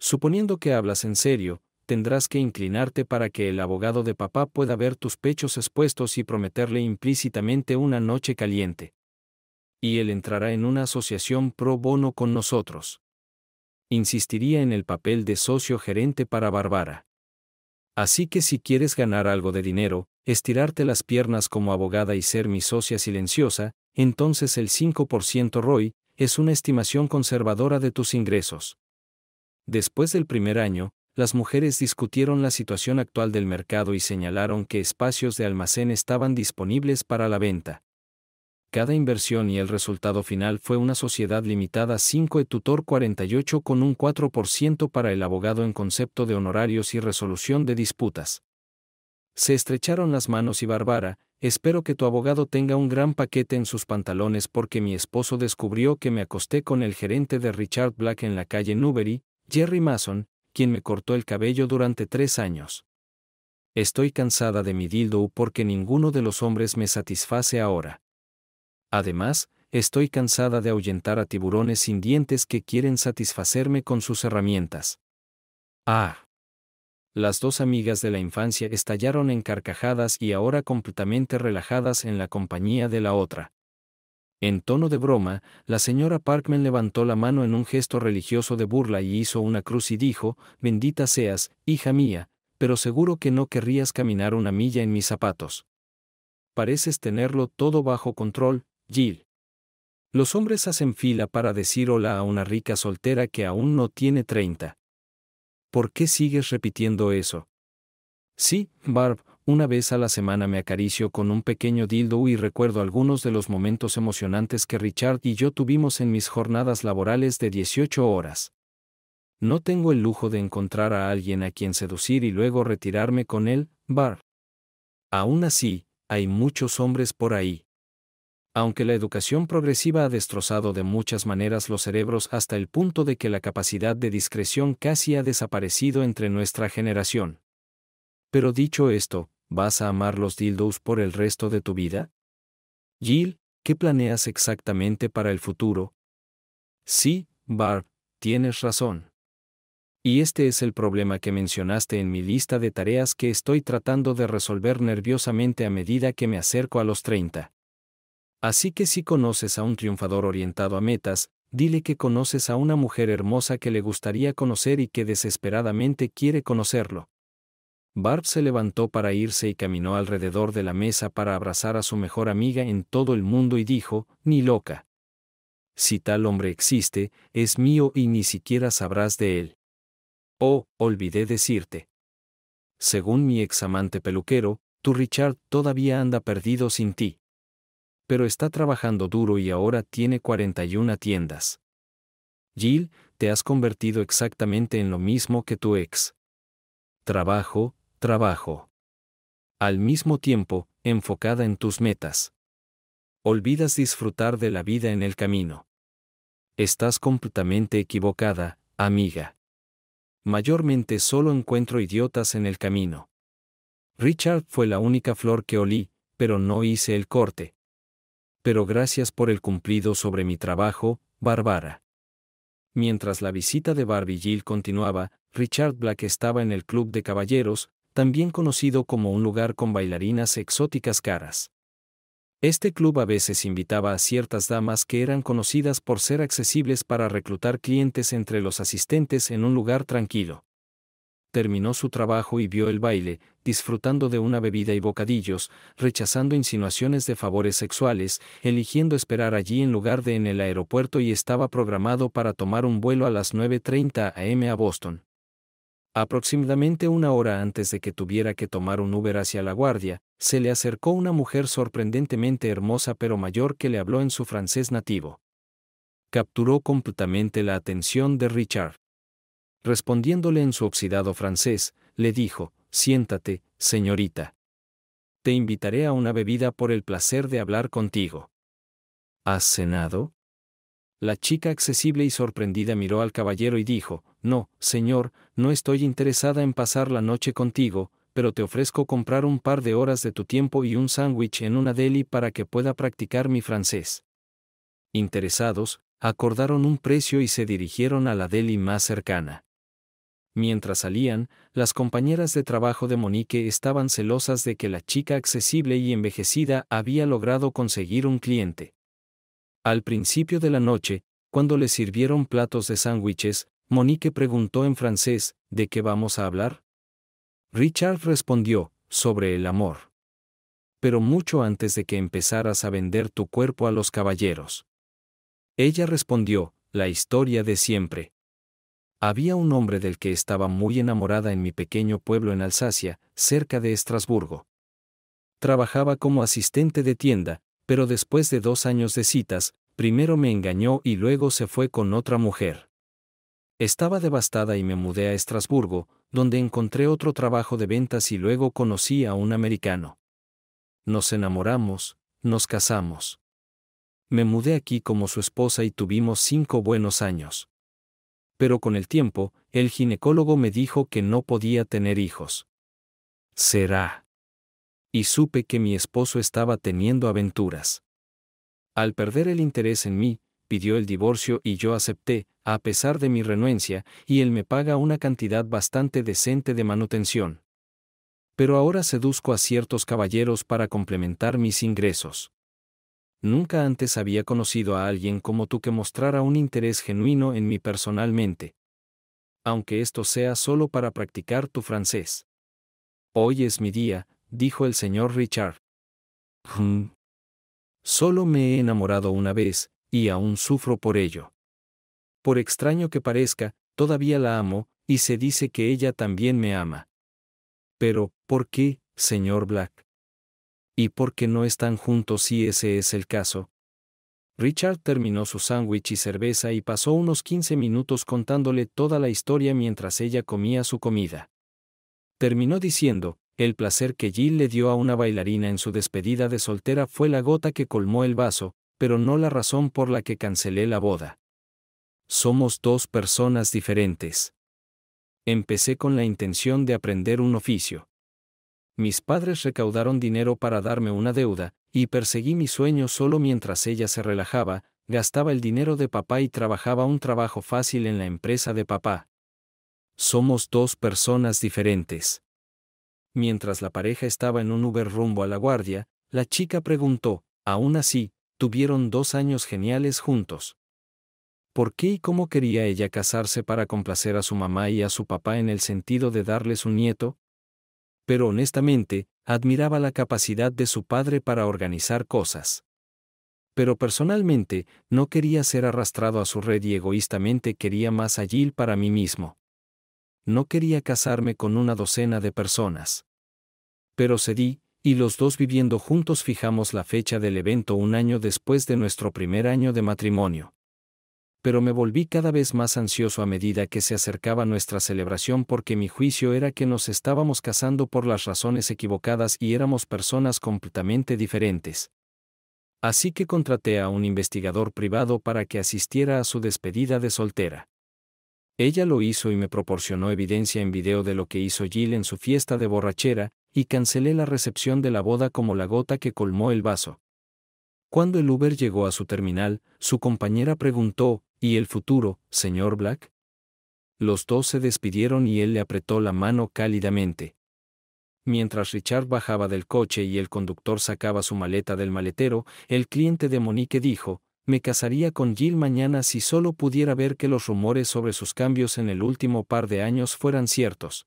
Suponiendo que hablas en serio, tendrás que inclinarte para que el abogado de papá pueda ver tus pechos expuestos y prometerle implícitamente una noche caliente. Y él entrará en una asociación pro bono con nosotros. Insistiría en el papel de socio gerente para Bárbara. Así que si quieres ganar algo de dinero, estirarte las piernas como abogada y ser mi socia silenciosa, entonces el 5% ROI es una estimación conservadora de tus ingresos. Después del primer año, las mujeres discutieron la situación actual del mercado y señalaron que espacios de almacén estaban disponibles para la venta. Cada inversión y el resultado final fue una sociedad limitada 5 e tutor 48 con un 4% para el abogado en concepto de honorarios y resolución de disputas. Se estrecharon las manos y Barbara, espero que tu abogado tenga un gran paquete en sus pantalones porque mi esposo descubrió que me acosté con el gerente de Richard Black en la calle Newbery, Jerry Mason, quien me cortó el cabello durante tres años. Estoy cansada de mi dildo porque ninguno de los hombres me satisface ahora. Además, estoy cansada de ahuyentar a tiburones sin dientes que quieren satisfacerme con sus herramientas. Ah. Las dos amigas de la infancia estallaron en carcajadas y ahora completamente relajadas en la compañía de la otra. En tono de broma, la señora Parkman levantó la mano en un gesto religioso de burla y hizo una cruz y dijo, Bendita seas, hija mía, pero seguro que no querrías caminar una milla en mis zapatos. Pareces tenerlo todo bajo control, Jill. Los hombres hacen fila para decir hola a una rica soltera que aún no tiene treinta. ¿Por qué sigues repitiendo eso? Sí, Barb, una vez a la semana me acaricio con un pequeño dildo y recuerdo algunos de los momentos emocionantes que Richard y yo tuvimos en mis jornadas laborales de 18 horas. No tengo el lujo de encontrar a alguien a quien seducir y luego retirarme con él, bar. Aún así, hay muchos hombres por ahí. Aunque la educación progresiva ha destrozado de muchas maneras los cerebros hasta el punto de que la capacidad de discreción casi ha desaparecido entre nuestra generación. Pero dicho esto, ¿vas a amar los dildos por el resto de tu vida? Jill, ¿qué planeas exactamente para el futuro? Sí, Barb, tienes razón. Y este es el problema que mencionaste en mi lista de tareas que estoy tratando de resolver nerviosamente a medida que me acerco a los 30. Así que si conoces a un triunfador orientado a metas, dile que conoces a una mujer hermosa que le gustaría conocer y que desesperadamente quiere conocerlo. Barb se levantó para irse y caminó alrededor de la mesa para abrazar a su mejor amiga en todo el mundo y dijo, ni loca. Si tal hombre existe, es mío y ni siquiera sabrás de él. Oh, olvidé decirte. Según mi examante peluquero, tu Richard todavía anda perdido sin ti. Pero está trabajando duro y ahora tiene 41 tiendas. Jill, te has convertido exactamente en lo mismo que tu ex. Trabajo, trabajo. Al mismo tiempo, enfocada en tus metas. Olvidas disfrutar de la vida en el camino. Estás completamente equivocada, amiga. Mayormente solo encuentro idiotas en el camino. Richard fue la única flor que olí, pero no hice el corte. Pero gracias por el cumplido sobre mi trabajo, Barbara. Mientras la visita de Barbie Jill continuaba, Richard Black estaba en el club de caballeros, también conocido como un lugar con bailarinas exóticas caras. Este club a veces invitaba a ciertas damas que eran conocidas por ser accesibles para reclutar clientes entre los asistentes en un lugar tranquilo. Terminó su trabajo y vio el baile, disfrutando de una bebida y bocadillos, rechazando insinuaciones de favores sexuales, eligiendo esperar allí en lugar de en el aeropuerto y estaba programado para tomar un vuelo a las 9.30 am a Boston. Aproximadamente una hora antes de que tuviera que tomar un Uber hacia La Guardia, se le acercó una mujer sorprendentemente hermosa pero mayor que le habló en su francés nativo. Capturó completamente la atención de Richard. Respondiéndole en su oxidado francés, le dijo, Siéntate, señorita. Te invitaré a una bebida por el placer de hablar contigo. ¿Has cenado? La chica accesible y sorprendida miró al caballero y dijo, No, señor, no estoy interesada en pasar la noche contigo, pero te ofrezco comprar un par de horas de tu tiempo y un sándwich en una deli para que pueda practicar mi francés. Interesados, acordaron un precio y se dirigieron a la deli más cercana. Mientras salían, las compañeras de trabajo de Monique estaban celosas de que la chica accesible y envejecida había logrado conseguir un cliente. Al principio de la noche, cuando le sirvieron platos de sándwiches, Monique preguntó en francés, ¿de qué vamos a hablar? Richard respondió, sobre el amor. Pero mucho antes de que empezaras a vender tu cuerpo a los caballeros. Ella respondió, la historia de siempre. Había un hombre del que estaba muy enamorada en mi pequeño pueblo en Alsacia, cerca de Estrasburgo. Trabajaba como asistente de tienda, pero después de dos años de citas, primero me engañó y luego se fue con otra mujer. Estaba devastada y me mudé a Estrasburgo, donde encontré otro trabajo de ventas y luego conocí a un americano. Nos enamoramos, nos casamos. Me mudé aquí como su esposa y tuvimos cinco buenos años. Pero con el tiempo, el ginecólogo me dijo que no podía tener hijos. ¿Será? y supe que mi esposo estaba teniendo aventuras. Al perder el interés en mí, pidió el divorcio y yo acepté, a pesar de mi renuencia, y él me paga una cantidad bastante decente de manutención. Pero ahora seduzco a ciertos caballeros para complementar mis ingresos. Nunca antes había conocido a alguien como tú que mostrara un interés genuino en mí personalmente. Aunque esto sea solo para practicar tu francés. Hoy es mi día, dijo el señor Richard. Hmm. Solo me he enamorado una vez, y aún sufro por ello. Por extraño que parezca, todavía la amo, y se dice que ella también me ama. Pero, ¿por qué, señor Black? ¿Y por qué no están juntos si ese es el caso? Richard terminó su sándwich y cerveza y pasó unos 15 minutos contándole toda la historia mientras ella comía su comida. Terminó diciendo, el placer que Jill le dio a una bailarina en su despedida de soltera fue la gota que colmó el vaso, pero no la razón por la que cancelé la boda. Somos dos personas diferentes. Empecé con la intención de aprender un oficio. Mis padres recaudaron dinero para darme una deuda, y perseguí mi sueño solo mientras ella se relajaba, gastaba el dinero de papá y trabajaba un trabajo fácil en la empresa de papá. Somos dos personas diferentes. Mientras la pareja estaba en un Uber rumbo a la guardia, la chica preguntó, aún así, tuvieron dos años geniales juntos. ¿Por qué y cómo quería ella casarse para complacer a su mamá y a su papá en el sentido de darles un nieto? Pero honestamente, admiraba la capacidad de su padre para organizar cosas. Pero personalmente, no quería ser arrastrado a su red y egoístamente quería más allí para mí mismo. No quería casarme con una docena de personas. Pero cedí, y los dos viviendo juntos fijamos la fecha del evento un año después de nuestro primer año de matrimonio. Pero me volví cada vez más ansioso a medida que se acercaba nuestra celebración porque mi juicio era que nos estábamos casando por las razones equivocadas y éramos personas completamente diferentes. Así que contraté a un investigador privado para que asistiera a su despedida de soltera. Ella lo hizo y me proporcionó evidencia en video de lo que hizo Jill en su fiesta de borrachera, y cancelé la recepción de la boda como la gota que colmó el vaso. Cuando el Uber llegó a su terminal, su compañera preguntó, ¿Y el futuro, señor Black? Los dos se despidieron y él le apretó la mano cálidamente. Mientras Richard bajaba del coche y el conductor sacaba su maleta del maletero, el cliente de Monique dijo, me casaría con Jill mañana si solo pudiera ver que los rumores sobre sus cambios en el último par de años fueran ciertos.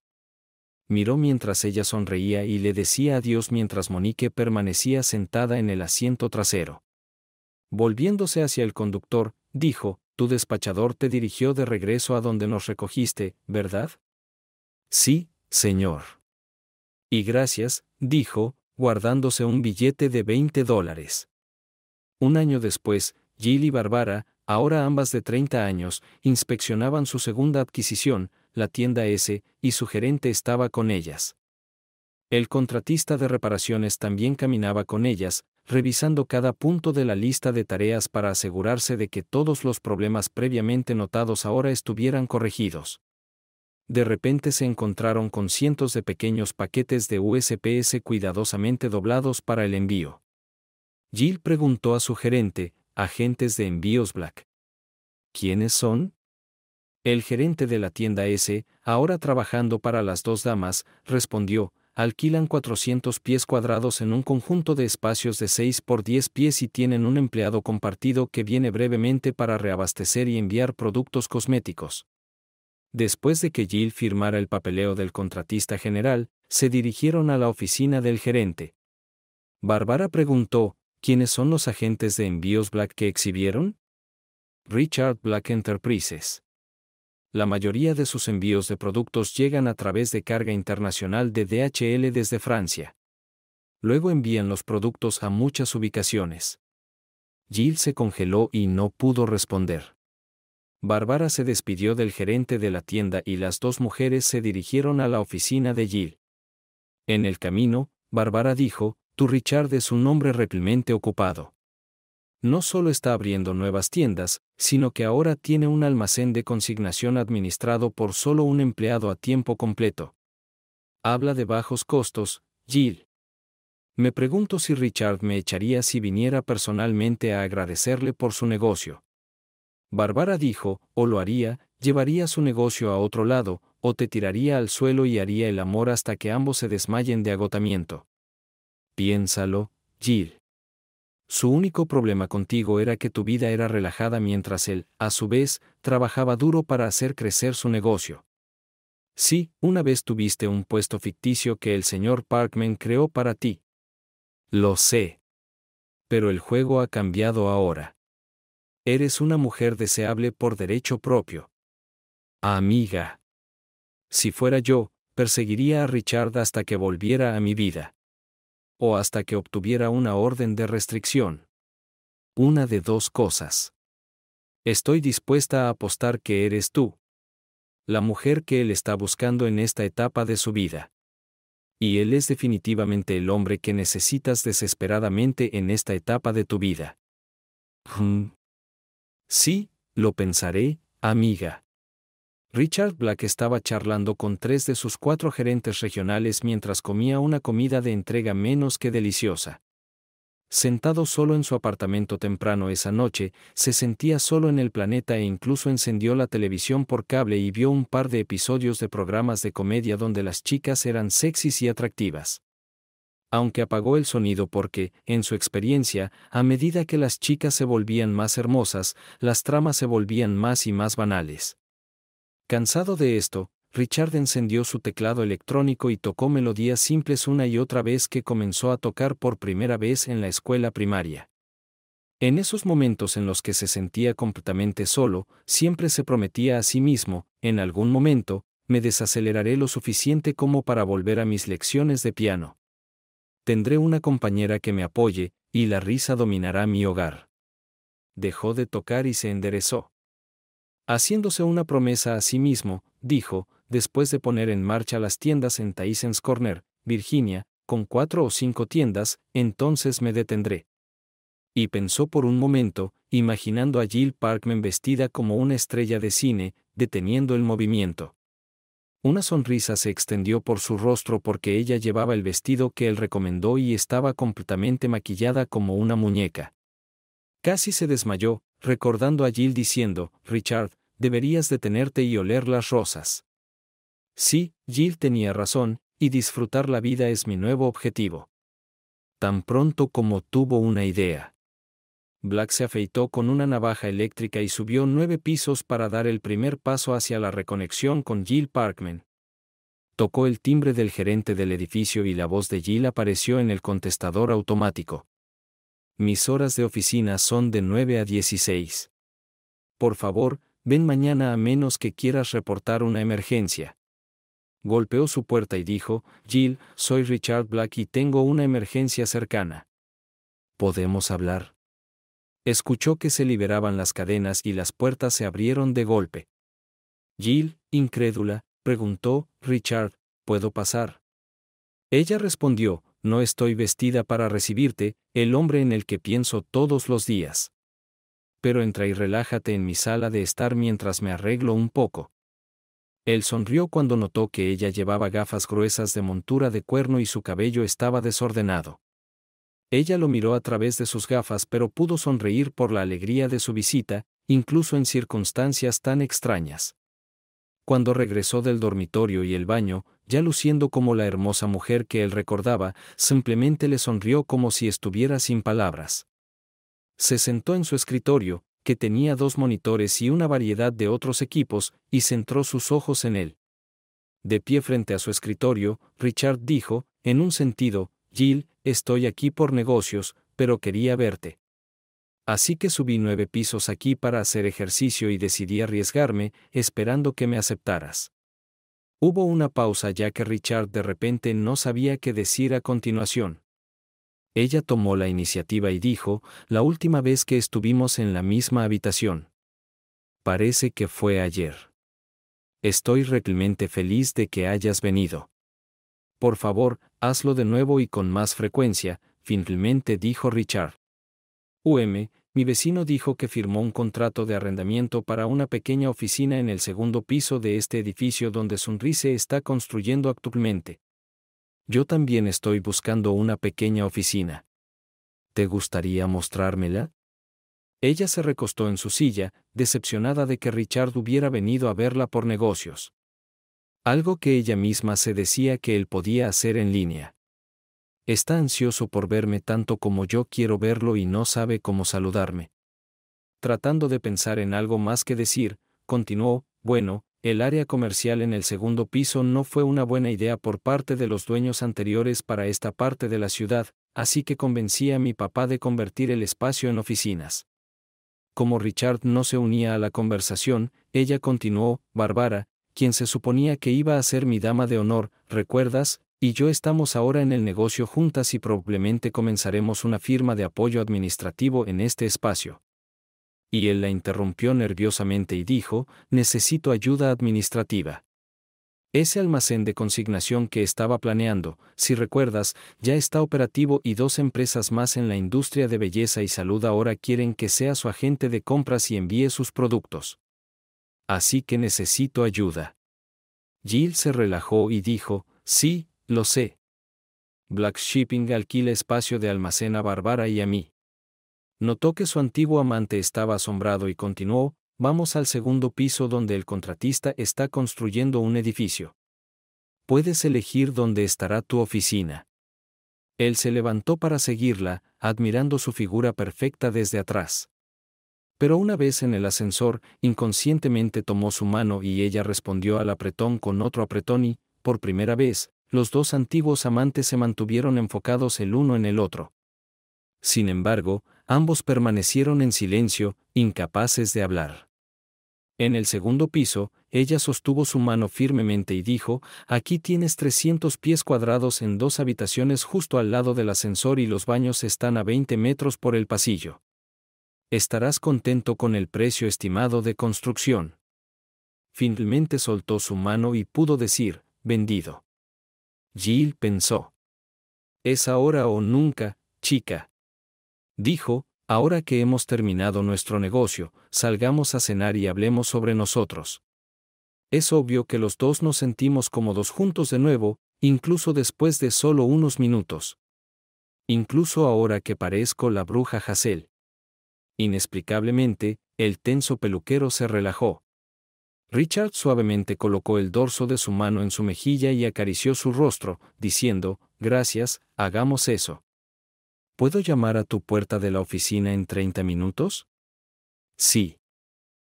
Miró mientras ella sonreía y le decía adiós mientras Monique permanecía sentada en el asiento trasero. Volviéndose hacia el conductor, dijo, Tu despachador te dirigió de regreso a donde nos recogiste, ¿verdad? Sí, señor. Y gracias, dijo, guardándose un billete de 20 dólares. Un año después, Jill y Barbara, ahora ambas de 30 años, inspeccionaban su segunda adquisición, la tienda S, y su gerente estaba con ellas. El contratista de reparaciones también caminaba con ellas, revisando cada punto de la lista de tareas para asegurarse de que todos los problemas previamente notados ahora estuvieran corregidos. De repente se encontraron con cientos de pequeños paquetes de USPS cuidadosamente doblados para el envío. Jill preguntó a su gerente, Agentes de envíos Black. ¿Quiénes son? El gerente de la tienda S, ahora trabajando para las dos damas, respondió, alquilan 400 pies cuadrados en un conjunto de espacios de 6 por 10 pies y tienen un empleado compartido que viene brevemente para reabastecer y enviar productos cosméticos. Después de que Jill firmara el papeleo del contratista general, se dirigieron a la oficina del gerente. Bárbara preguntó, ¿Quiénes son los agentes de envíos Black que exhibieron? Richard Black Enterprises. La mayoría de sus envíos de productos llegan a través de carga internacional de DHL desde Francia. Luego envían los productos a muchas ubicaciones. Jill se congeló y no pudo responder. Bárbara se despidió del gerente de la tienda y las dos mujeres se dirigieron a la oficina de Jill. En el camino, Bárbara dijo, tu Richard es un hombre repelmente ocupado. No solo está abriendo nuevas tiendas, sino que ahora tiene un almacén de consignación administrado por solo un empleado a tiempo completo. Habla de bajos costos, Jill. Me pregunto si Richard me echaría si viniera personalmente a agradecerle por su negocio. Barbara dijo, o lo haría, llevaría su negocio a otro lado, o te tiraría al suelo y haría el amor hasta que ambos se desmayen de agotamiento. Piénsalo, Jill. Su único problema contigo era que tu vida era relajada mientras él, a su vez, trabajaba duro para hacer crecer su negocio. Sí, una vez tuviste un puesto ficticio que el señor Parkman creó para ti. Lo sé. Pero el juego ha cambiado ahora. Eres una mujer deseable por derecho propio. Amiga. Si fuera yo, perseguiría a Richard hasta que volviera a mi vida o hasta que obtuviera una orden de restricción. Una de dos cosas. Estoy dispuesta a apostar que eres tú. La mujer que él está buscando en esta etapa de su vida. Y él es definitivamente el hombre que necesitas desesperadamente en esta etapa de tu vida. Hmm. Sí, lo pensaré, amiga. Richard Black estaba charlando con tres de sus cuatro gerentes regionales mientras comía una comida de entrega menos que deliciosa. Sentado solo en su apartamento temprano esa noche, se sentía solo en el planeta e incluso encendió la televisión por cable y vio un par de episodios de programas de comedia donde las chicas eran sexys y atractivas. Aunque apagó el sonido porque, en su experiencia, a medida que las chicas se volvían más hermosas, las tramas se volvían más y más banales. Cansado de esto, Richard encendió su teclado electrónico y tocó melodías simples una y otra vez que comenzó a tocar por primera vez en la escuela primaria. En esos momentos en los que se sentía completamente solo, siempre se prometía a sí mismo, en algún momento, me desaceleraré lo suficiente como para volver a mis lecciones de piano. Tendré una compañera que me apoye, y la risa dominará mi hogar. Dejó de tocar y se enderezó. Haciéndose una promesa a sí mismo, dijo, después de poner en marcha las tiendas en Tysons Corner, Virginia, con cuatro o cinco tiendas, entonces me detendré. Y pensó por un momento, imaginando a Jill Parkman vestida como una estrella de cine, deteniendo el movimiento. Una sonrisa se extendió por su rostro porque ella llevaba el vestido que él recomendó y estaba completamente maquillada como una muñeca. Casi se desmayó, recordando a Jill diciendo, Richard, deberías detenerte y oler las rosas. Sí, Jill tenía razón, y disfrutar la vida es mi nuevo objetivo. Tan pronto como tuvo una idea. Black se afeitó con una navaja eléctrica y subió nueve pisos para dar el primer paso hacia la reconexión con Jill Parkman. Tocó el timbre del gerente del edificio y la voz de Jill apareció en el contestador automático. Mis horas de oficina son de 9 a 16. Por favor, ven mañana a menos que quieras reportar una emergencia. Golpeó su puerta y dijo, Jill, soy Richard Black y tengo una emergencia cercana. ¿Podemos hablar? Escuchó que se liberaban las cadenas y las puertas se abrieron de golpe. Jill, incrédula, preguntó, Richard, ¿puedo pasar? Ella respondió, no estoy vestida para recibirte, el hombre en el que pienso todos los días. Pero entra y relájate en mi sala de estar mientras me arreglo un poco. Él sonrió cuando notó que ella llevaba gafas gruesas de montura de cuerno y su cabello estaba desordenado. Ella lo miró a través de sus gafas pero pudo sonreír por la alegría de su visita, incluso en circunstancias tan extrañas cuando regresó del dormitorio y el baño, ya luciendo como la hermosa mujer que él recordaba, simplemente le sonrió como si estuviera sin palabras. Se sentó en su escritorio, que tenía dos monitores y una variedad de otros equipos, y centró sus ojos en él. De pie frente a su escritorio, Richard dijo, en un sentido, Jill, estoy aquí por negocios, pero quería verte. Así que subí nueve pisos aquí para hacer ejercicio y decidí arriesgarme, esperando que me aceptaras. Hubo una pausa ya que Richard de repente no sabía qué decir a continuación. Ella tomó la iniciativa y dijo, la última vez que estuvimos en la misma habitación. Parece que fue ayer. Estoy realmente feliz de que hayas venido. Por favor, hazlo de nuevo y con más frecuencia, finalmente dijo Richard. UM, mi vecino dijo que firmó un contrato de arrendamiento para una pequeña oficina en el segundo piso de este edificio donde Sunrise está construyendo actualmente. Yo también estoy buscando una pequeña oficina. ¿Te gustaría mostrármela? Ella se recostó en su silla, decepcionada de que Richard hubiera venido a verla por negocios. Algo que ella misma se decía que él podía hacer en línea. Está ansioso por verme tanto como yo quiero verlo y no sabe cómo saludarme. Tratando de pensar en algo más que decir, continuó, bueno, el área comercial en el segundo piso no fue una buena idea por parte de los dueños anteriores para esta parte de la ciudad, así que convencí a mi papá de convertir el espacio en oficinas. Como Richard no se unía a la conversación, ella continuó, Bárbara, quien se suponía que iba a ser mi dama de honor, ¿recuerdas? y yo estamos ahora en el negocio juntas y probablemente comenzaremos una firma de apoyo administrativo en este espacio. Y él la interrumpió nerviosamente y dijo, necesito ayuda administrativa. Ese almacén de consignación que estaba planeando, si recuerdas, ya está operativo y dos empresas más en la industria de belleza y salud ahora quieren que sea su agente de compras y envíe sus productos. Así que necesito ayuda. Jill se relajó y dijo, sí, lo sé. Black Shipping alquila espacio de almacén a Bárbara y a mí. Notó que su antiguo amante estaba asombrado y continuó, vamos al segundo piso donde el contratista está construyendo un edificio. Puedes elegir dónde estará tu oficina. Él se levantó para seguirla, admirando su figura perfecta desde atrás. Pero una vez en el ascensor, inconscientemente tomó su mano y ella respondió al apretón con otro apretón y, por primera vez, los dos antiguos amantes se mantuvieron enfocados el uno en el otro. Sin embargo, ambos permanecieron en silencio, incapaces de hablar. En el segundo piso, ella sostuvo su mano firmemente y dijo, aquí tienes 300 pies cuadrados en dos habitaciones justo al lado del ascensor y los baños están a 20 metros por el pasillo. Estarás contento con el precio estimado de construcción. Finalmente soltó su mano y pudo decir, vendido. Jill pensó. Es ahora o nunca, chica. Dijo, ahora que hemos terminado nuestro negocio, salgamos a cenar y hablemos sobre nosotros. Es obvio que los dos nos sentimos cómodos juntos de nuevo, incluso después de solo unos minutos. Incluso ahora que parezco la bruja Hassel. Inexplicablemente, el tenso peluquero se relajó. Richard suavemente colocó el dorso de su mano en su mejilla y acarició su rostro, diciendo, Gracias, hagamos eso. ¿Puedo llamar a tu puerta de la oficina en 30 minutos? Sí.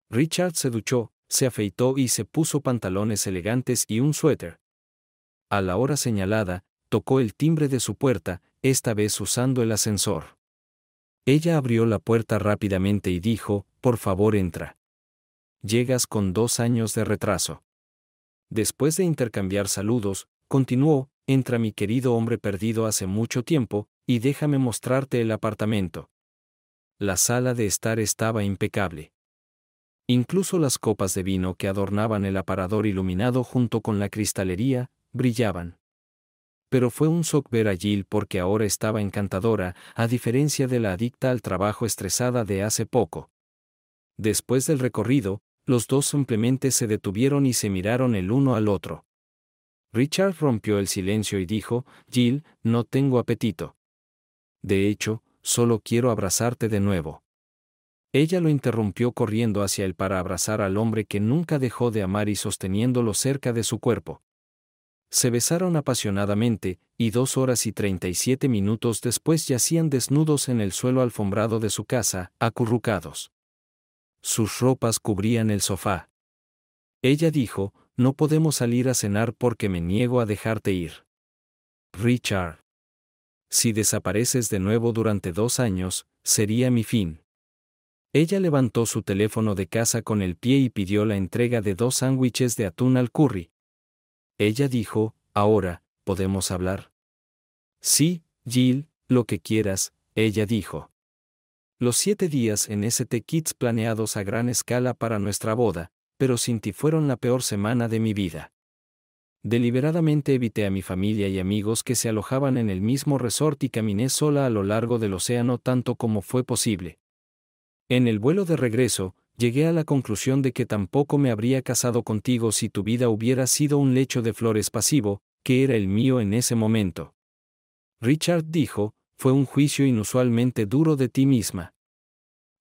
Richard se duchó, se afeitó y se puso pantalones elegantes y un suéter. A la hora señalada, tocó el timbre de su puerta, esta vez usando el ascensor. Ella abrió la puerta rápidamente y dijo, Por favor entra llegas con dos años de retraso. Después de intercambiar saludos, continuó, entra mi querido hombre perdido hace mucho tiempo, y déjame mostrarte el apartamento. La sala de estar estaba impecable. Incluso las copas de vino que adornaban el aparador iluminado junto con la cristalería, brillaban. Pero fue un shock ver a Jill porque ahora estaba encantadora, a diferencia de la adicta al trabajo estresada de hace poco. Después del recorrido, los dos simplemente se detuvieron y se miraron el uno al otro. Richard rompió el silencio y dijo, Jill, no tengo apetito. De hecho, solo quiero abrazarte de nuevo. Ella lo interrumpió corriendo hacia él para abrazar al hombre que nunca dejó de amar y sosteniéndolo cerca de su cuerpo. Se besaron apasionadamente, y dos horas y treinta y siete minutos después yacían desnudos en el suelo alfombrado de su casa, acurrucados sus ropas cubrían el sofá. Ella dijo, no podemos salir a cenar porque me niego a dejarte ir. Richard. Si desapareces de nuevo durante dos años, sería mi fin. Ella levantó su teléfono de casa con el pie y pidió la entrega de dos sándwiches de atún al curry. Ella dijo, ahora, ¿podemos hablar? Sí, Jill, lo que quieras, ella dijo. Los siete días en ST Kids planeados a gran escala para nuestra boda, pero sin ti fueron la peor semana de mi vida. Deliberadamente evité a mi familia y amigos que se alojaban en el mismo resort y caminé sola a lo largo del océano tanto como fue posible. En el vuelo de regreso, llegué a la conclusión de que tampoco me habría casado contigo si tu vida hubiera sido un lecho de flores pasivo, que era el mío en ese momento. Richard dijo, fue un juicio inusualmente duro de ti misma.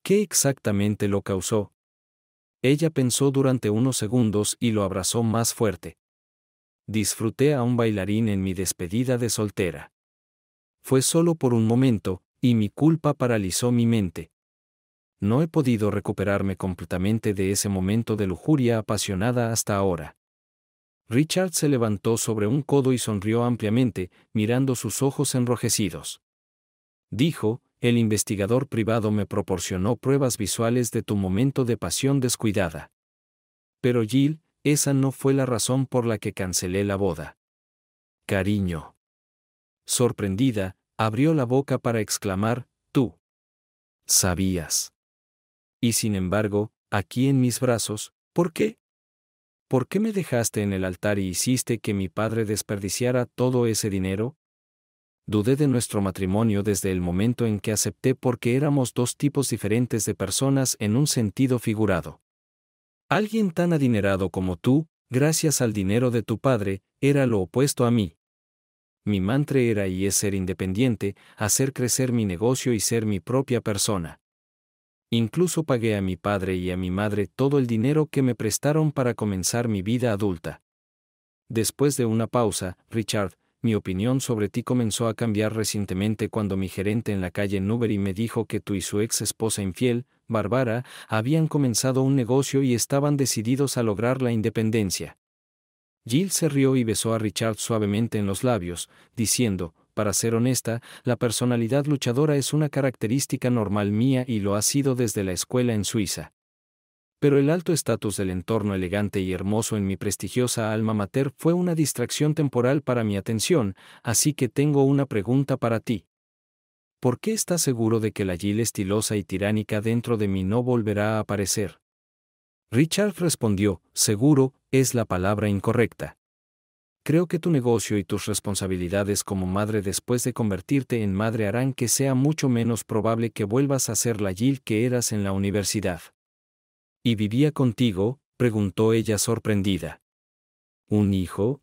¿Qué exactamente lo causó? Ella pensó durante unos segundos y lo abrazó más fuerte. Disfruté a un bailarín en mi despedida de soltera. Fue solo por un momento, y mi culpa paralizó mi mente. No he podido recuperarme completamente de ese momento de lujuria apasionada hasta ahora. Richard se levantó sobre un codo y sonrió ampliamente, mirando sus ojos enrojecidos dijo, el investigador privado me proporcionó pruebas visuales de tu momento de pasión descuidada. Pero Jill, esa no fue la razón por la que cancelé la boda. Cariño. Sorprendida, abrió la boca para exclamar, tú. Sabías. Y sin embargo, aquí en mis brazos, ¿por qué? ¿Por qué me dejaste en el altar y hiciste que mi padre desperdiciara todo ese dinero? Dudé de nuestro matrimonio desde el momento en que acepté porque éramos dos tipos diferentes de personas en un sentido figurado. Alguien tan adinerado como tú, gracias al dinero de tu padre, era lo opuesto a mí. Mi mantra era y es ser independiente, hacer crecer mi negocio y ser mi propia persona. Incluso pagué a mi padre y a mi madre todo el dinero que me prestaron para comenzar mi vida adulta. Después de una pausa, Richard, mi opinión sobre ti comenzó a cambiar recientemente cuando mi gerente en la calle Newbery me dijo que tú y su ex esposa infiel, Barbara, habían comenzado un negocio y estaban decididos a lograr la independencia. Jill se rió y besó a Richard suavemente en los labios, diciendo, para ser honesta, la personalidad luchadora es una característica normal mía y lo ha sido desde la escuela en Suiza pero el alto estatus del entorno elegante y hermoso en mi prestigiosa alma mater fue una distracción temporal para mi atención, así que tengo una pregunta para ti. ¿Por qué estás seguro de que la Jill estilosa y tiránica dentro de mí no volverá a aparecer? Richard respondió, seguro, es la palabra incorrecta. Creo que tu negocio y tus responsabilidades como madre después de convertirte en madre harán que sea mucho menos probable que vuelvas a ser la Jill que eras en la universidad. ¿Y vivía contigo? preguntó ella sorprendida. ¿Un hijo?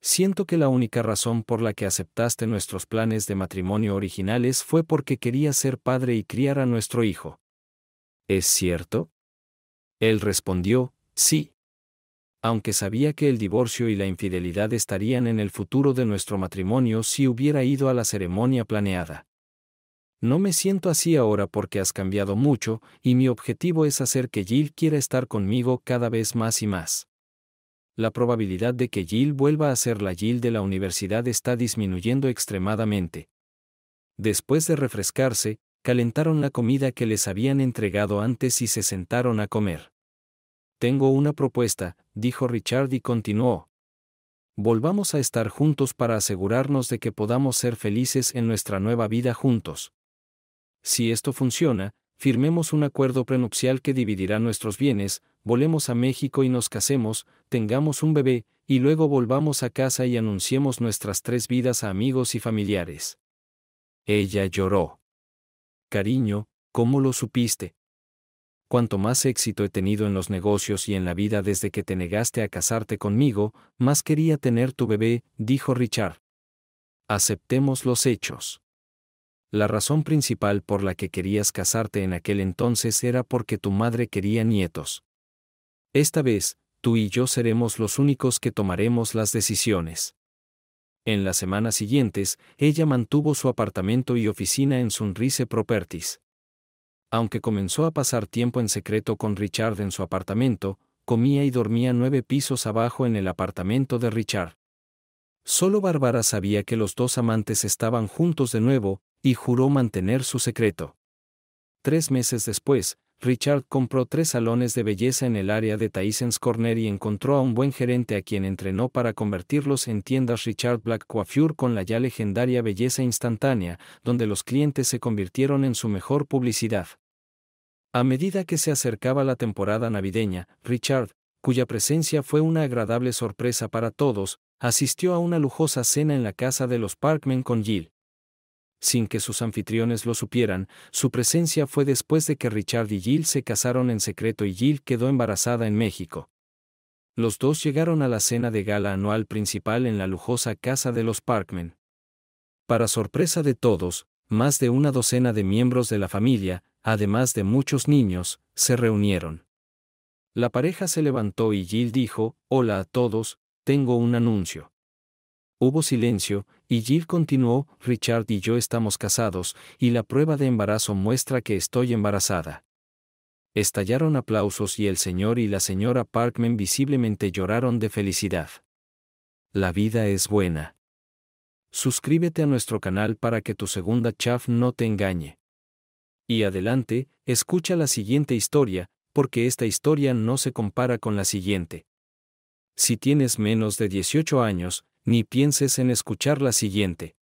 Siento que la única razón por la que aceptaste nuestros planes de matrimonio originales fue porque quería ser padre y criar a nuestro hijo. ¿Es cierto? Él respondió, sí. Aunque sabía que el divorcio y la infidelidad estarían en el futuro de nuestro matrimonio si hubiera ido a la ceremonia planeada. No me siento así ahora porque has cambiado mucho, y mi objetivo es hacer que Jill quiera estar conmigo cada vez más y más. La probabilidad de que Jill vuelva a ser la Jill de la universidad está disminuyendo extremadamente. Después de refrescarse, calentaron la comida que les habían entregado antes y se sentaron a comer. Tengo una propuesta, dijo Richard y continuó. Volvamos a estar juntos para asegurarnos de que podamos ser felices en nuestra nueva vida juntos. Si esto funciona, firmemos un acuerdo prenupcial que dividirá nuestros bienes, volemos a México y nos casemos, tengamos un bebé, y luego volvamos a casa y anunciemos nuestras tres vidas a amigos y familiares. Ella lloró. Cariño, ¿cómo lo supiste? Cuanto más éxito he tenido en los negocios y en la vida desde que te negaste a casarte conmigo, más quería tener tu bebé, dijo Richard. Aceptemos los hechos. La razón principal por la que querías casarte en aquel entonces era porque tu madre quería nietos. Esta vez, tú y yo seremos los únicos que tomaremos las decisiones. En las semanas siguientes, ella mantuvo su apartamento y oficina en Sunrise Properties. Aunque comenzó a pasar tiempo en secreto con Richard en su apartamento, comía y dormía nueve pisos abajo en el apartamento de Richard. Solo Bárbara sabía que los dos amantes estaban juntos de nuevo, y juró mantener su secreto. Tres meses después, Richard compró tres salones de belleza en el área de Tysons Corner y encontró a un buen gerente a quien entrenó para convertirlos en tiendas Richard Black Coiffure con la ya legendaria belleza instantánea, donde los clientes se convirtieron en su mejor publicidad. A medida que se acercaba la temporada navideña, Richard, cuya presencia fue una agradable sorpresa para todos, asistió a una lujosa cena en la casa de los Parkman con Jill sin que sus anfitriones lo supieran, su presencia fue después de que Richard y Jill se casaron en secreto y Jill quedó embarazada en México. Los dos llegaron a la cena de gala anual principal en la lujosa casa de los Parkman. Para sorpresa de todos, más de una docena de miembros de la familia, además de muchos niños, se reunieron. La pareja se levantó y Jill dijo, Hola a todos, tengo un anuncio. Hubo silencio, y Jill continuó, Richard y yo estamos casados, y la prueba de embarazo muestra que estoy embarazada. Estallaron aplausos y el señor y la señora Parkman visiblemente lloraron de felicidad. La vida es buena. Suscríbete a nuestro canal para que tu segunda chaf no te engañe. Y adelante, escucha la siguiente historia, porque esta historia no se compara con la siguiente. Si tienes menos de 18 años, ni pienses en escuchar la siguiente.